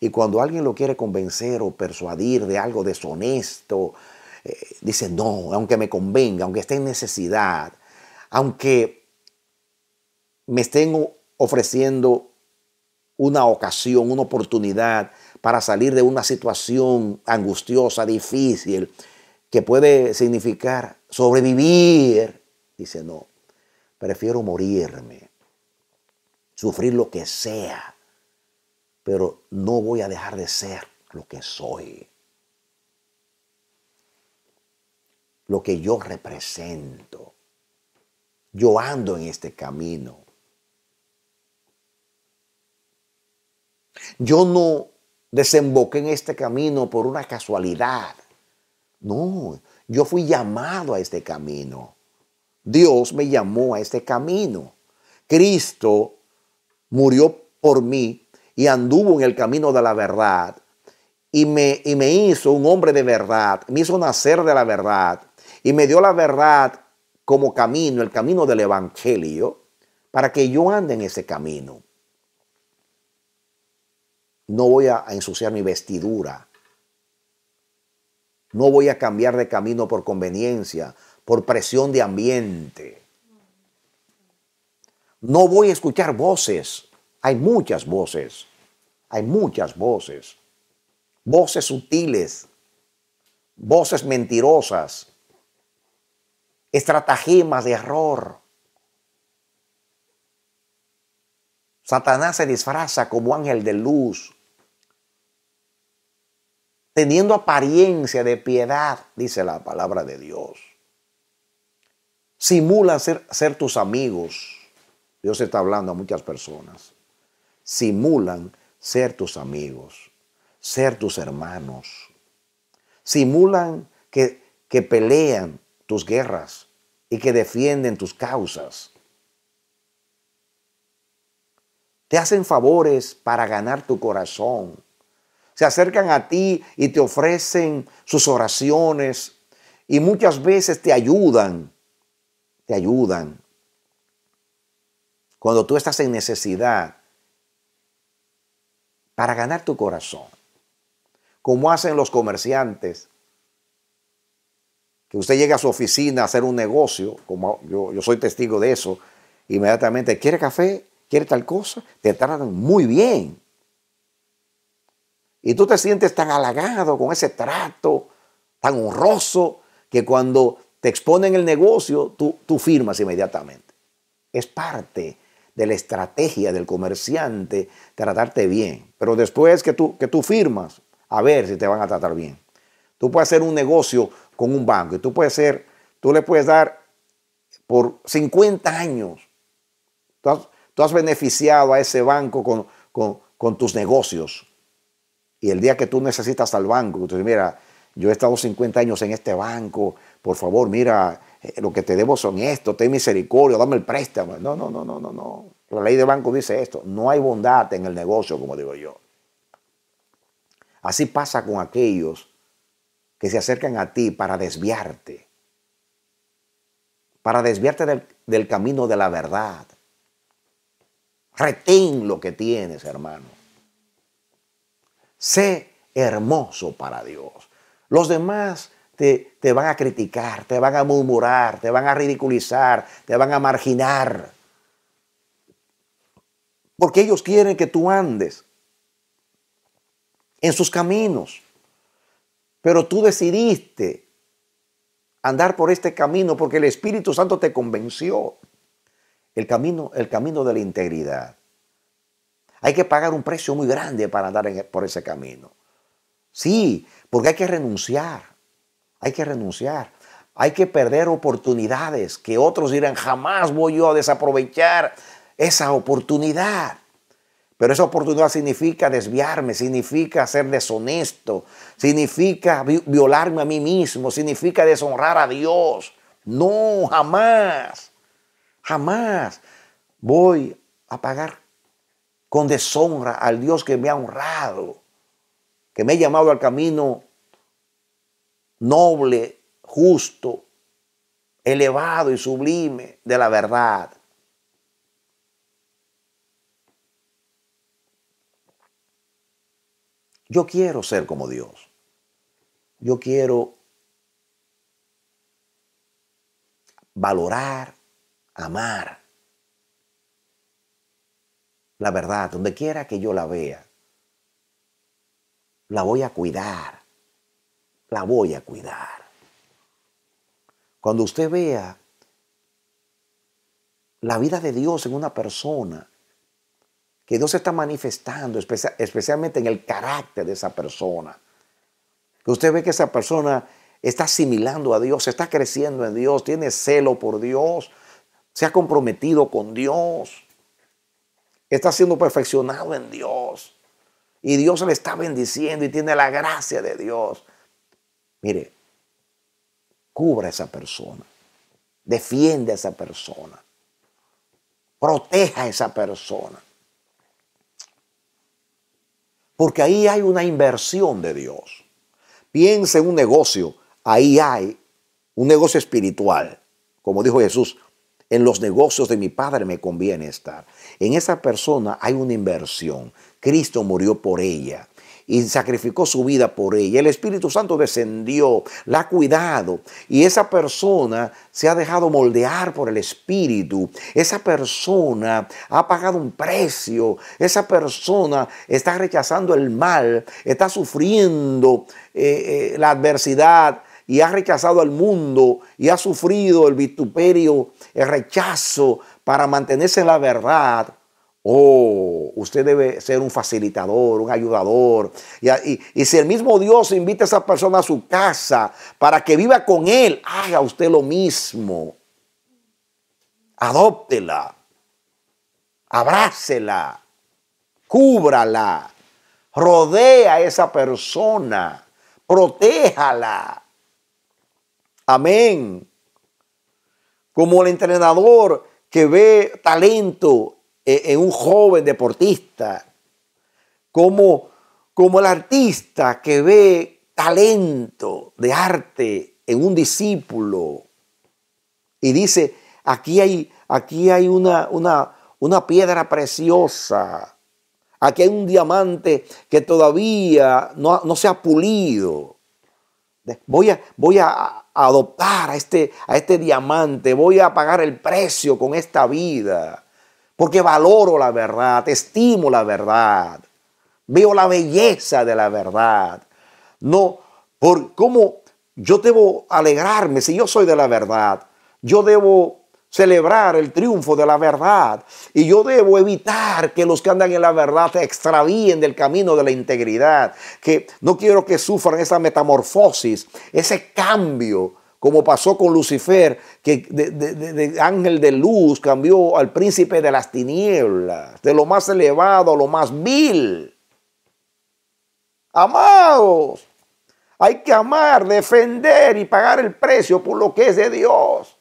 Y cuando alguien lo quiere convencer o persuadir de algo deshonesto, eh, dice, no, aunque me convenga, aunque esté en necesidad, aunque me estén ofreciendo una ocasión, una oportunidad para salir de una situación angustiosa, difícil, que puede significar sobrevivir. Dice, no, prefiero morirme, sufrir lo que sea, pero no voy a dejar de ser lo que soy, lo que yo represento. Yo ando en este camino. Yo no desemboqué en este camino por una casualidad. No, yo fui llamado a este camino. Dios me llamó a este camino. Cristo murió por mí y anduvo en el camino de la verdad y me, y me hizo un hombre de verdad, me hizo nacer de la verdad y me dio la verdad como camino, el camino del Evangelio, para que yo ande en ese camino. No voy a ensuciar mi vestidura. No voy a cambiar de camino por conveniencia por presión de ambiente. No voy a escuchar voces. Hay muchas voces. Hay muchas voces. Voces sutiles. Voces mentirosas. Estratagemas de error. Satanás se disfraza como ángel de luz, teniendo apariencia de piedad, dice la palabra de Dios. Simulan ser, ser tus amigos. Dios está hablando a muchas personas. Simulan ser tus amigos, ser tus hermanos. Simulan que, que pelean tus guerras y que defienden tus causas. Te hacen favores para ganar tu corazón. Se acercan a ti y te ofrecen sus oraciones y muchas veces te ayudan te ayudan. Cuando tú estás en necesidad, para ganar tu corazón, como hacen los comerciantes, que usted llega a su oficina a hacer un negocio, como yo, yo soy testigo de eso, inmediatamente, ¿quiere café? ¿Quiere tal cosa? Te tratan muy bien. Y tú te sientes tan halagado con ese trato, tan honroso, que cuando te exponen el negocio, tú, tú firmas inmediatamente. Es parte de la estrategia del comerciante tratarte bien. Pero después que tú, que tú firmas, a ver si te van a tratar bien. Tú puedes hacer un negocio con un banco y tú puedes ser, tú le puedes dar por 50 años. Tú has, beneficiado a ese banco con, con, tus negocios. Y el día que tú necesitas al banco, tú dices, mira, yo he estado 50 años en este banco, por favor, mira, eh, lo que te debo son esto, ten misericordia, dame el préstamo. No, no, no, no, no, no. La ley de banco dice esto, no hay bondad en el negocio, como digo yo. Así pasa con aquellos que se acercan a ti para desviarte, para desviarte del, del camino de la verdad. Retén lo que tienes, hermano. Sé hermoso para Dios. Los demás te, van a criticar, te van a murmurar, te van a ridiculizar, te van a marginar. Porque ellos quieren que tú andes en sus caminos. Pero tú decidiste andar por este camino porque el Espíritu Santo te convenció. El camino, el camino de la integridad. Hay que pagar un precio muy grande para andar e, por ese camino. Sí, porque hay que renunciar. Hay que renunciar. Hay que perder oportunidades que otros dirán, jamás voy yo a desaprovechar esa oportunidad. Pero esa oportunidad significa desviarme, significa ser deshonesto, significa violarme a mí mismo, significa deshonrar a Dios. No, jamás, jamás voy a pagar con deshonra al Dios que me ha honrado, que me ha llamado al camino noble, justo, elevado y sublime de la verdad. Yo quiero ser como Dios. Yo quiero valorar, amar la verdad, donde quiera que yo la vea. La voy a cuidar la voy a cuidar. Cuando usted vea la vida de Dios en una persona, que Dios se está manifestando, especialmente en el carácter de esa persona, que usted ve que esa persona está asimilando a Dios, está creciendo en Dios, tiene celo por Dios, se ha comprometido con Dios, está siendo perfeccionado en Dios y Dios le está bendiciendo y tiene la gracia de Dios. Mire, cubra a esa persona, defiende a esa persona, proteja a esa persona. Porque ahí hay una inversión de Dios. Piense en un negocio, ahí hay un negocio espiritual. Como dijo Jesús, en los negocios de mi Padre me conviene estar. En esa persona hay una inversión. Cristo murió por ella y sacrificó su vida por ella. El Espíritu Santo descendió, la ha cuidado y esa persona se ha dejado moldear por el Espíritu. Esa persona ha pagado un precio, esa persona está rechazando el mal, está sufriendo eh, eh, la adversidad y ha rechazado al mundo y ha sufrido el vituperio, el rechazo para mantenerse la verdad Oh, usted debe ser un facilitador, un ayudador. Y, si el mismo Dios invita a esa persona a su casa para que viva con él, haga usted lo mismo. Adóptela. Abrácela. Cúbrala. Rodea a esa persona. Protéjala. Amén. Como el entrenador que ve talento eh, en un joven deportista, como, como el artista que ve talento de arte en un discípulo y dice, aquí hay, aquí hay una, una, piedra preciosa, aquí hay un diamante que todavía no, se ha pulido. Voy a, voy a adoptar a este, a este diamante, voy a pagar el precio con esta vida porque valoro la verdad, estimo la verdad, veo la belleza de la verdad. No, por cómo yo debo alegrarme si yo soy de la verdad. Yo debo celebrar el triunfo de la verdad y yo debo evitar que los que andan en la verdad se extravíen del camino de la integridad, que no quiero que sufran esa metamorfosis, ese cambio como pasó con Lucifer, que de, ángel de luz cambió al príncipe de las tinieblas, de lo más elevado a lo más vil. Amados, hay que amar, defender y pagar el precio por lo que es de Dios.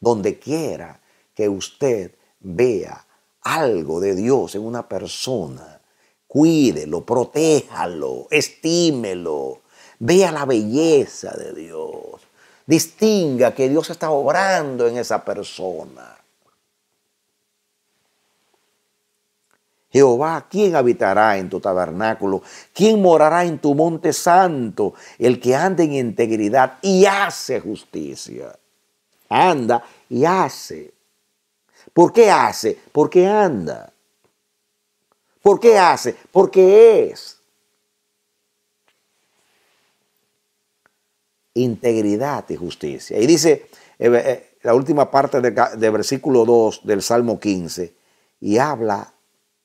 Donde quiera que usted vea algo de Dios en una persona, cuídelo, protéjalo, estímelo, Vea la belleza de Dios. Distinga que Dios está obrando en esa persona. Jehová, ¿quién habitará en tu tabernáculo? ¿Quién morará en tu monte santo? El que anda en integridad y hace justicia. Anda y hace. ¿Por qué hace? Porque anda. ¿Por qué hace? Porque es. integridad y justicia. Y dice eh, eh, la última parte del de versículo 2 del Salmo 15, y habla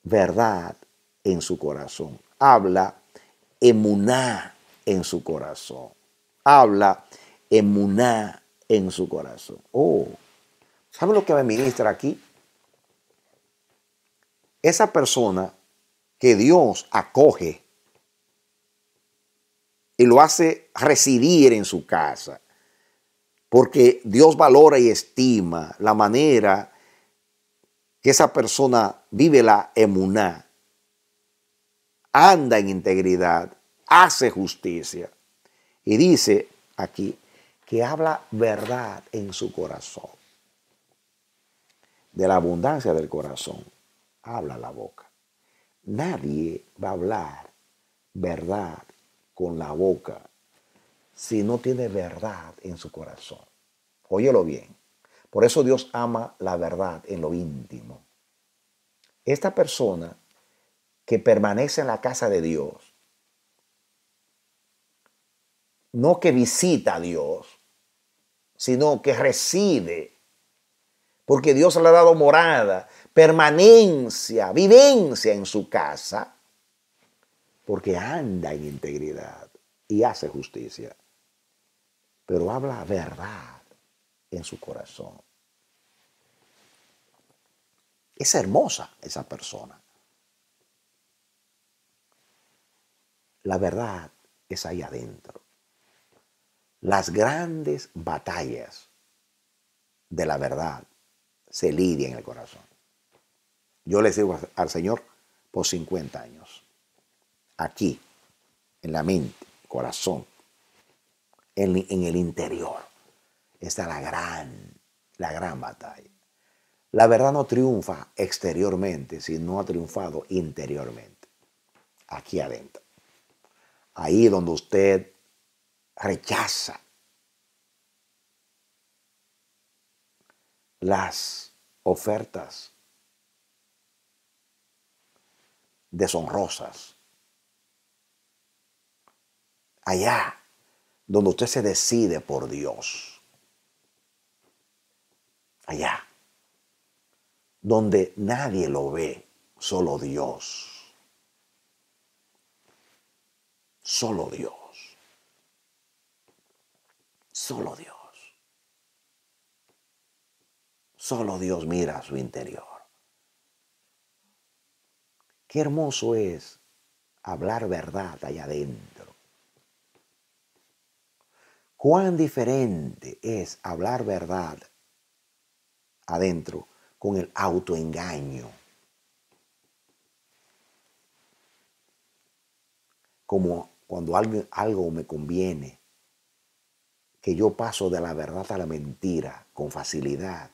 verdad en su corazón, habla emuná en su corazón, habla emuná en su corazón. Oh, ¿sabe lo que me ministra aquí? Esa persona que Dios acoge y lo hace residir en su casa. Porque Dios valora y estima la manera que esa persona vive la emuná, anda en integridad, hace justicia. Y dice aquí que habla verdad en su corazón. De la abundancia del corazón habla la boca. Nadie va a hablar verdad con la boca si no tiene verdad en su corazón. Óyelo bien. Por eso Dios ama la verdad en lo íntimo. Esta persona que permanece en la casa de Dios, no que visita a Dios, sino que reside, porque Dios le ha dado morada, permanencia, vivencia en su casa, porque anda en integridad y hace justicia, pero habla verdad en su corazón. Es hermosa esa persona. La verdad es ahí adentro. Las grandes batallas de la verdad se lidian en el corazón. Yo le digo al Señor por 50 años aquí, en la mente, corazón, en, el interior. Está la gran, la gran batalla. La verdad no triunfa exteriormente, sino ha triunfado interiormente, aquí adentro. Ahí donde usted rechaza las ofertas deshonrosas allá donde usted se decide por Dios. Allá, donde nadie lo ve, solo Dios. Solo Dios. Solo Dios. Solo Dios mira a su interior. Qué hermoso es hablar verdad allá adentro Cuán diferente es hablar verdad adentro con el autoengaño. Como cuando algo, me conviene, que yo paso de la verdad a la mentira con facilidad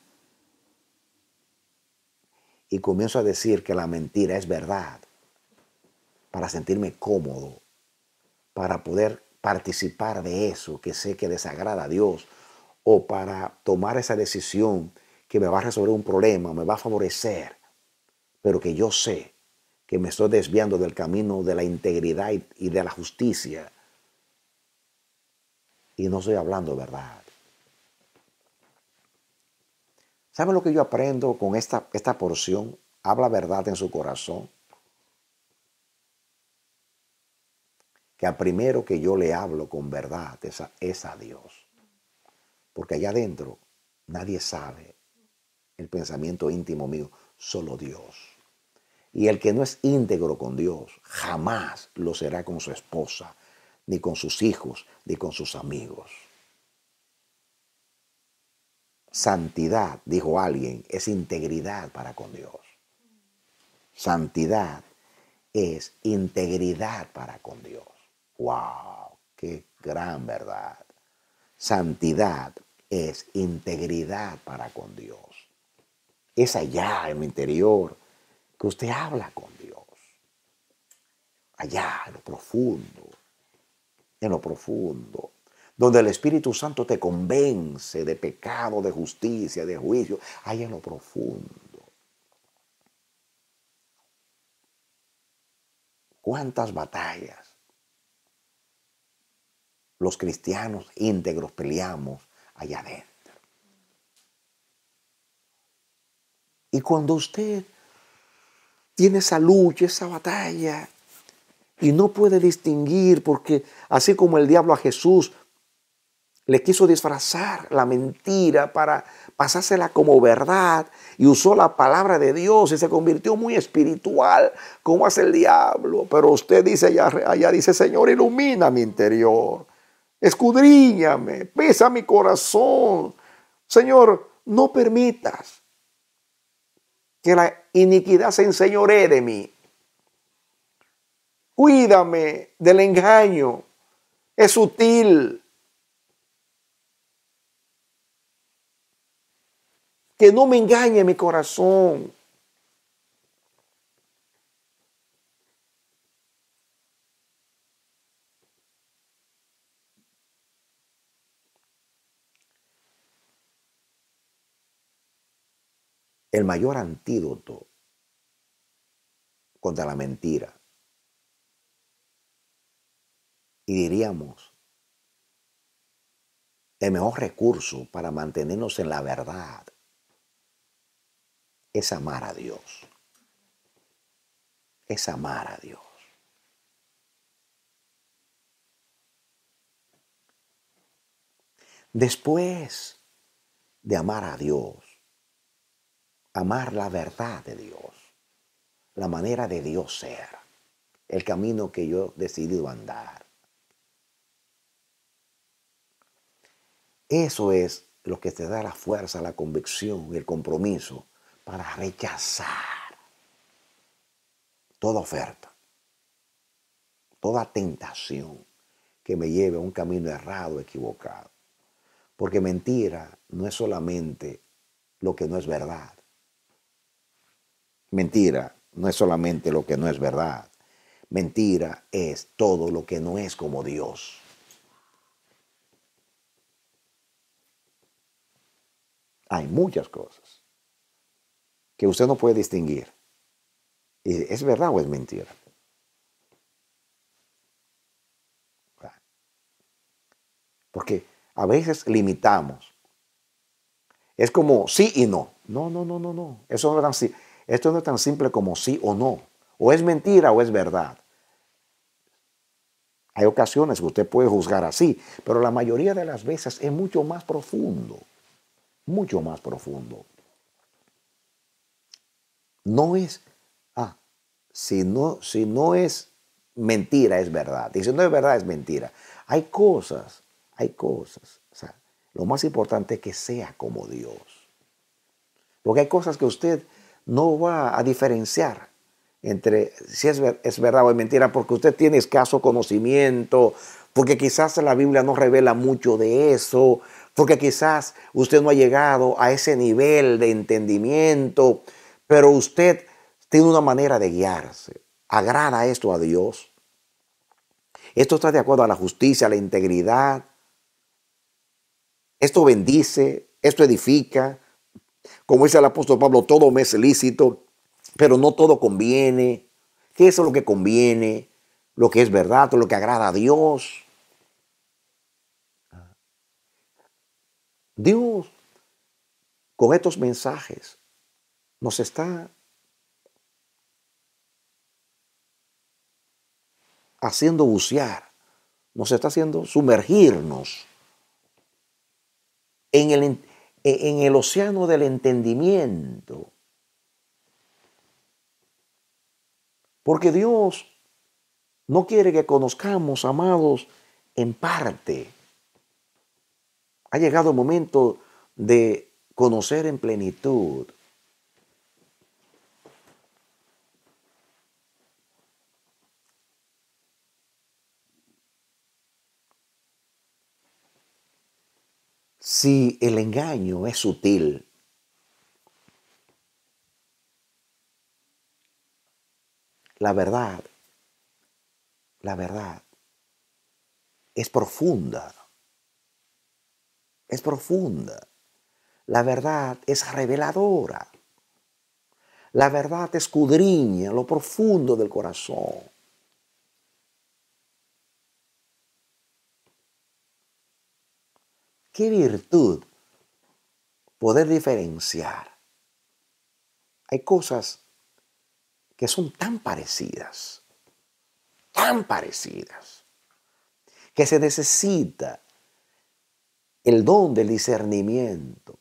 y comienzo a decir que la mentira es verdad para sentirme cómodo, para poder participar de eso que sé que desagrada a Dios o para tomar esa decisión que me va a resolver un problema, me va a favorecer, pero que yo sé que me estoy desviando del camino de la integridad y de la justicia. Y no estoy hablando verdad. ¿Saben lo que yo aprendo con esta, esta porción? Habla verdad en su corazón. que a primero que yo le hablo con verdad es a Dios. Porque allá adentro nadie sabe el pensamiento íntimo mío, solo Dios. Y el que no es íntegro con Dios, jamás lo será con su esposa, ni con sus hijos, ni con sus amigos. Santidad, dijo alguien, es integridad para con Dios. Santidad es integridad para con Dios. ¡Wow! ¡Qué gran verdad! Santidad es integridad para con Dios. Es allá en lo interior que usted habla con Dios. Allá, en lo profundo. En lo profundo. Donde el Espíritu Santo te convence de pecado, de justicia, de juicio. Allá en lo profundo. ¿Cuántas batallas los cristianos íntegros peleamos allá adentro. Y cuando usted tiene esa lucha, esa batalla, y no puede distinguir, porque así como el diablo a Jesús le quiso disfrazar la mentira para pasársela como verdad y usó la palabra de Dios y se convirtió muy espiritual, como hace el diablo. Pero usted dice allá, allá dice, Señor, ilumina mi interior escudriñame, pesa mi corazón. Señor, no permitas que la iniquidad se enseñore de mí. Cuídame del engaño, es sutil. Que no me engañe mi corazón. el mayor antídoto contra la mentira. Y diríamos, el mejor recurso para mantenernos en la verdad es amar a Dios. Es amar a Dios. Después de amar a Dios, amar la verdad de Dios, la manera de Dios ser, el camino que yo he decidido andar. Eso es lo que te da la fuerza, la convicción, y el compromiso para rechazar toda oferta, toda tentación que me lleve a un camino errado, equivocado. Porque mentira no es solamente lo que no es verdad, Mentira no es solamente lo que no es verdad. Mentira es todo lo que no es como Dios. Hay muchas cosas que usted no puede distinguir. ¿Es verdad o es mentira? Porque a veces limitamos. Es como sí y no. No, no, no, no, no. Eso no eran sí. Esto no es tan simple como sí o no. O es mentira o es verdad. Hay ocasiones que usted puede juzgar así, pero la mayoría de las veces es mucho más profundo. Mucho más profundo. No es, ah, si no, si no es mentira, es verdad. Y si no es verdad, es mentira. Hay cosas, hay cosas. O sea, lo más importante es que sea como Dios. Porque hay cosas que usted no va a diferenciar entre si es, es verdad o es mentira, porque usted tiene escaso conocimiento, porque quizás la Biblia no revela mucho de eso, porque quizás usted no ha llegado a ese nivel de entendimiento, pero usted tiene una manera de guiarse. ¿Agrada esto a Dios? ¿Esto está de acuerdo a la justicia, a la integridad? ¿Esto bendice? ¿Esto edifica? Como dice el apóstol Pablo, todo me es lícito, pero no todo conviene. ¿Qué es lo que conviene? Lo que es verdad, lo que agrada a Dios. Dios, con estos mensajes, nos está haciendo bucear, nos está haciendo sumergirnos en el, e-, en el océano del entendimiento. Porque Dios no quiere que conozcamos, amados, en parte. Ha llegado el momento de conocer en plenitud. si el engaño es sutil, la verdad, la verdad es profunda, es profunda. La verdad es reveladora. La verdad escudriña lo profundo del corazón. Qué virtud poder diferenciar. Hay cosas que son tan parecidas, tan parecidas, que se necesita el don del discernimiento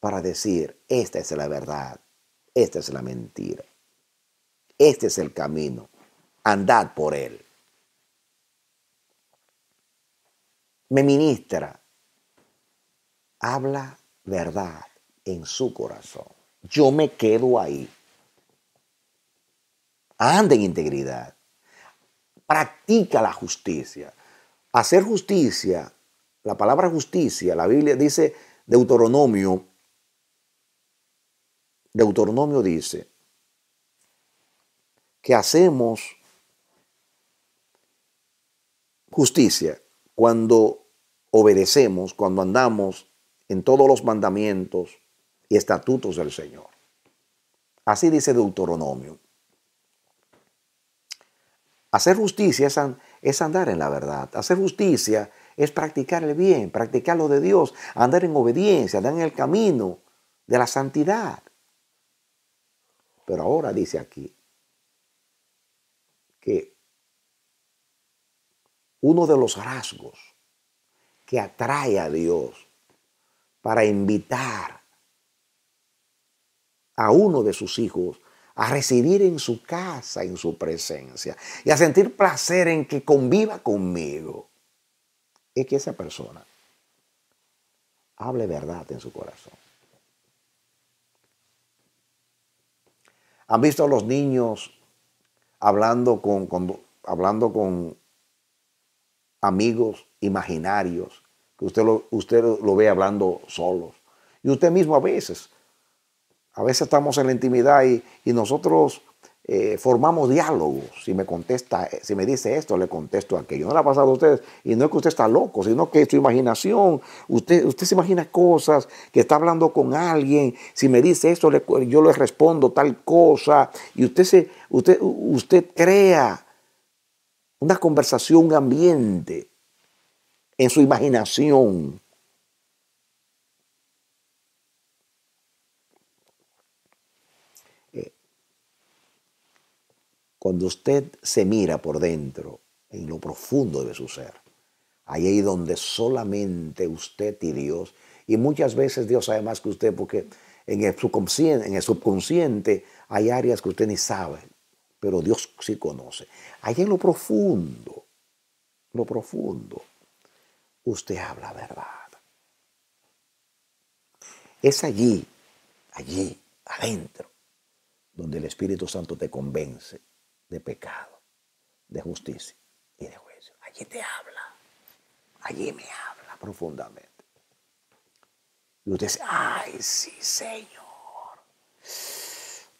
para decir, esta es la verdad, esta es la mentira, este es el camino, andad por él. me ministra, habla verdad en su corazón. Yo me quedo ahí. ande en integridad. Practica la justicia. Hacer justicia, la palabra justicia, la Biblia dice Deuteronomio, Deuteronomio dice que hacemos justicia cuando obedecemos, cuando andamos en todos los mandamientos y estatutos del Señor. Así dice Deuteronomio. Hacer justicia es, andar en la verdad. Hacer justicia es practicar el bien, practicar lo de Dios, andar en obediencia, andar en el camino de la santidad. Pero ahora dice aquí que uno de los rasgos que atrae a Dios para invitar a uno de sus hijos a residir en su casa, en su presencia, y a sentir placer en que conviva conmigo, es que esa persona hable verdad en su corazón. ¿Han visto a los niños hablando con hablando con amigos imaginarios, que usted lo, usted lo ve hablando solos. Y usted mismo a veces, a veces estamos en la intimidad y, nosotros eh, formamos diálogos. Si me contesta, eh, si me dice esto, le contesto aquello. No le ha pasado a ustedes. Y no es que usted está loco, sino que su imaginación, usted, usted se imagina cosas, que está hablando con alguien. Si me dice esto, yo le respondo tal cosa. Y usted, se, usted, usted crea una conversación, ambiente, en su imaginación. Eh, cuando usted se mira por dentro, en lo profundo de su ser, ahí es donde solamente usted y Dios, y muchas veces Dios sabe más que usted porque en el subconsciente, en el subconsciente hay áreas que usted ni sabe, pero Dios sí conoce. Allí en lo profundo, lo profundo, usted habla verdad. Es allí, allí, adentro, donde el Espíritu Santo te convence de pecado, de justicia y de juicio. Allí te habla, allí me habla profundamente. Y usted dice, ay, sí, Señor.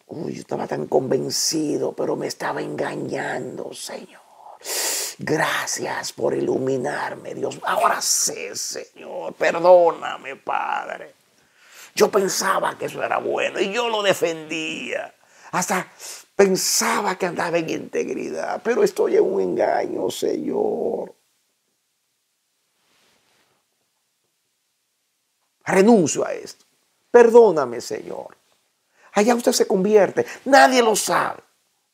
Uy, yo estaba tan convencido, pero me estaba engañando, Señor. Gracias por iluminarme, Dios. Ahora sé, Señor, perdóname, Padre. Yo pensaba que eso era bueno y yo lo defendía. Hasta pensaba que andaba en integridad, pero estoy en un engaño, Señor. Renuncio a esto. Perdóname, Señor. Allá usted se convierte. Nadie lo sabe.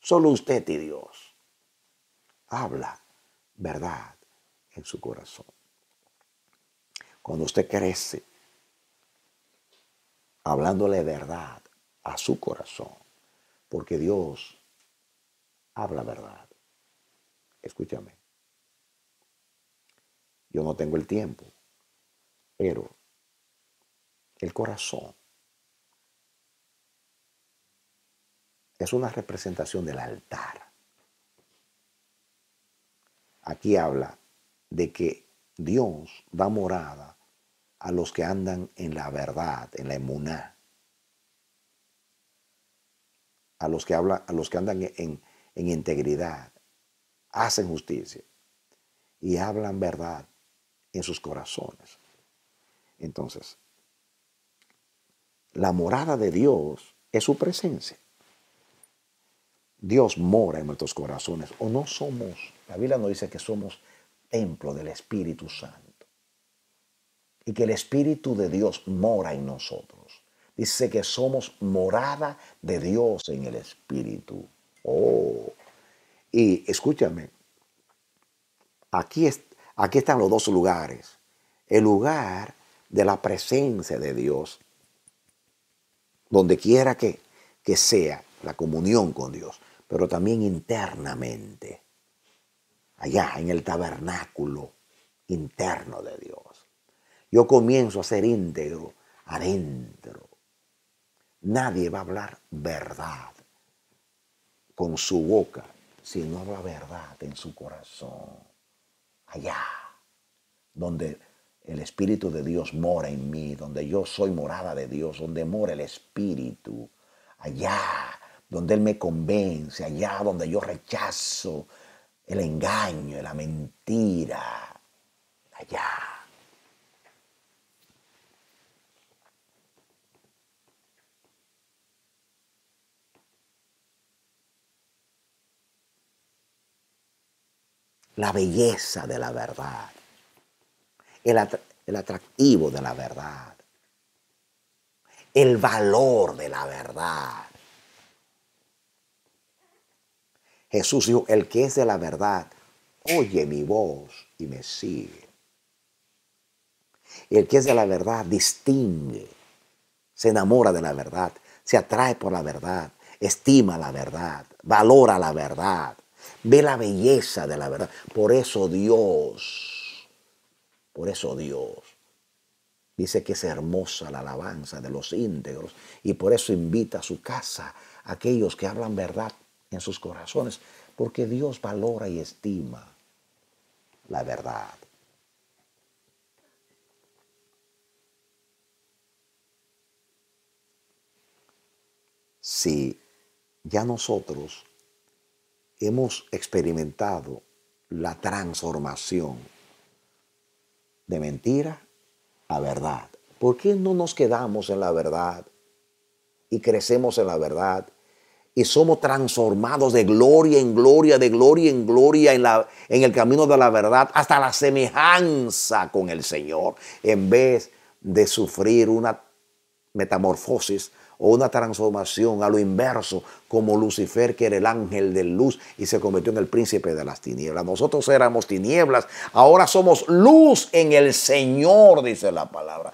Solo usted y Dios. Habla verdad en su corazón. Cuando usted crece, hablándole verdad a su corazón, porque Dios habla verdad. Escúchame. Yo no tengo el tiempo, pero el corazón es una representación del altar. Aquí habla de que Dios da morada a los que andan en la verdad, en la emuná. A los que, a los que andan en integridad, hacen justicia y hablan verdad en sus corazones. Entonces, la morada de Dios es su presencia. Dios mora en nuestros corazones o no somos, la Biblia nos dice que somos templo del Espíritu Santo y que el Espíritu de Dios mora en nosotros. Dice que somos morada de Dios en el Espíritu. Oh, y escúchame, aquí, aquí están los dos lugares. El lugar de la presencia de Dios, donde quiera que, que sea la comunión con Dios pero también internamente, allá en el tabernáculo interno de Dios. Yo comienzo a ser íntegro adentro. Nadie va a hablar verdad con su boca si no habla verdad en su corazón. Allá, donde el Espíritu de Dios mora en mí, donde yo soy morada de Dios, donde mora el Espíritu. Allá donde Él me convence, allá donde yo rechazo el engaño, la mentira, allá. La belleza de la verdad, el, el atractivo de la verdad, el valor de la verdad Jesús dijo, el que es de la verdad, oye mi voz y me sigue. El que es de la verdad distingue, se enamora de la verdad, se atrae por la verdad, estima la verdad, valora la verdad, ve la belleza de la verdad. Por eso Dios, por eso Dios Dice que es hermosa la alabanza de los íntegros y por eso invita a su casa a aquellos que hablan verdad en sus corazones, porque Dios valora y estima la verdad. Si ya nosotros hemos experimentado la transformación de mentira a verdad, ¿por qué no nos quedamos en la verdad y crecemos en la verdad y somos transformados de gloria en gloria, de gloria en gloria en, la, en el camino de la verdad, hasta la semejanza con el Señor, en vez de sufrir una metamorfosis o una transformación a lo inverso, como Lucifer, que era el ángel de luz y se convirtió en el príncipe de las tinieblas. Nosotros éramos tinieblas, ahora somos luz en el Señor, dice la palabra.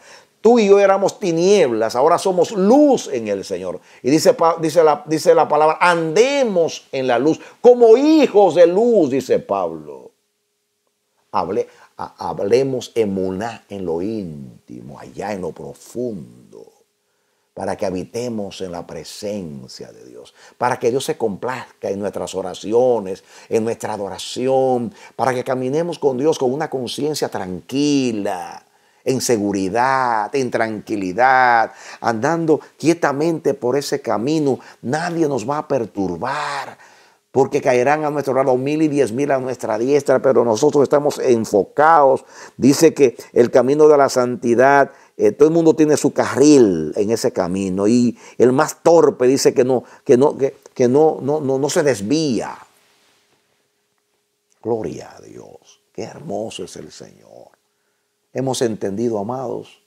Tú y yo éramos tinieblas, ahora somos luz en el Señor. Y dice, dice, la, dice la palabra, andemos en la luz, como hijos de luz, dice Pablo. Hable, hablemos en lo íntimo, allá en lo profundo, para que habitemos en la presencia de Dios, para que Dios se complazca en nuestras oraciones, en nuestra adoración, para que caminemos con Dios con una conciencia tranquila en seguridad, en tranquilidad, andando quietamente por ese camino. Nadie nos va a perturbar porque caerán a nuestro lado mil y diez mil a nuestra diestra, pero nosotros estamos enfocados. Dice que el camino de la santidad, eh, todo el mundo tiene su carril en ese camino y el más torpe dice que no, que no, que no, no, no, no se desvía. Gloria a Dios, qué hermoso es el Señor hemos entendido, amados,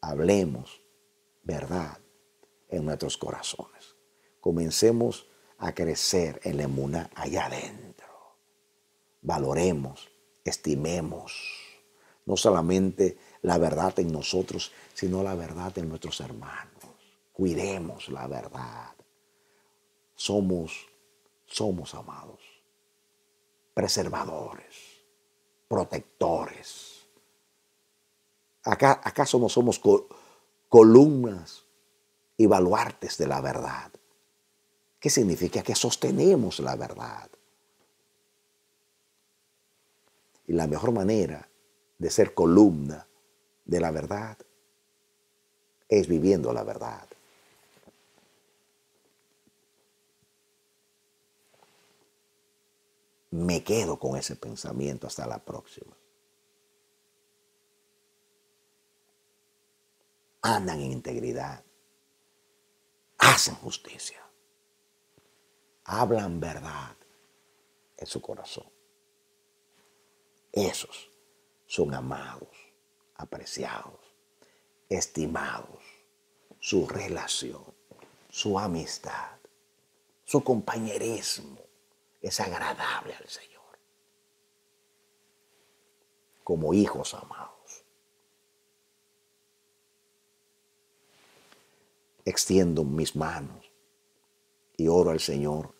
hablemos verdad en nuestros corazones. Comencemos a crecer en la emuna allá adentro. Valoremos, estimemos, no solamente la verdad en nosotros, sino la verdad en nuestros hermanos. Cuidemos la verdad. Somos, somos amados, preservadores protectores. Acá, ¿Acaso no somos columnas y baluartes de la verdad? ¿Qué significa? Que sostenemos la verdad. Y la mejor manera de ser columna de la verdad es viviendo la verdad. me quedo con ese pensamiento hasta la próxima. Andan en integridad, hacen justicia, hablan verdad en su corazón. Esos son amados, apreciados, estimados. Su relación, su amistad, su compañerismo es agradable al Señor. Como hijos amados. Extiendo mis manos y oro al Señor,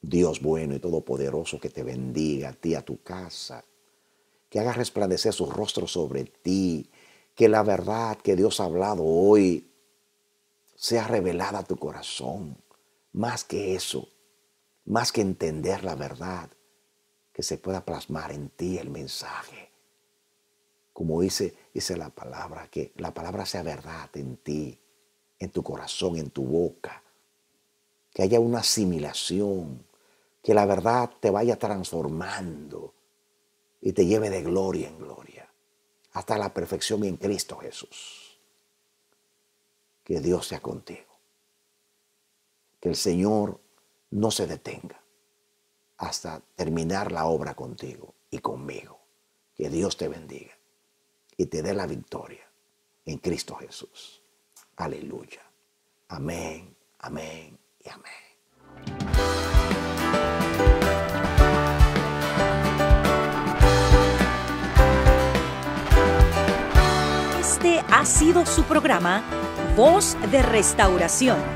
Dios bueno y todopoderoso, que te bendiga a ti, a tu casa, que haga resplandecer su rostro sobre ti, que la verdad que Dios ha hablado hoy sea revelada a tu corazón. Más que eso, más que entender la verdad, que se pueda plasmar en ti el mensaje. Como dice, dice la palabra, que la palabra sea verdad en ti, en tu corazón, en tu boca. Que haya una asimilación, que la verdad te vaya transformando y te lleve de gloria en gloria, hasta la perfección en Cristo Jesús. Que Dios sea contigo. Que el Señor no se detenga hasta terminar la obra contigo y conmigo. Que Dios te bendiga y te dé la victoria en Cristo Jesús. Aleluya. Amén, amén y amén. Este ha sido su programa, Voz de Restauración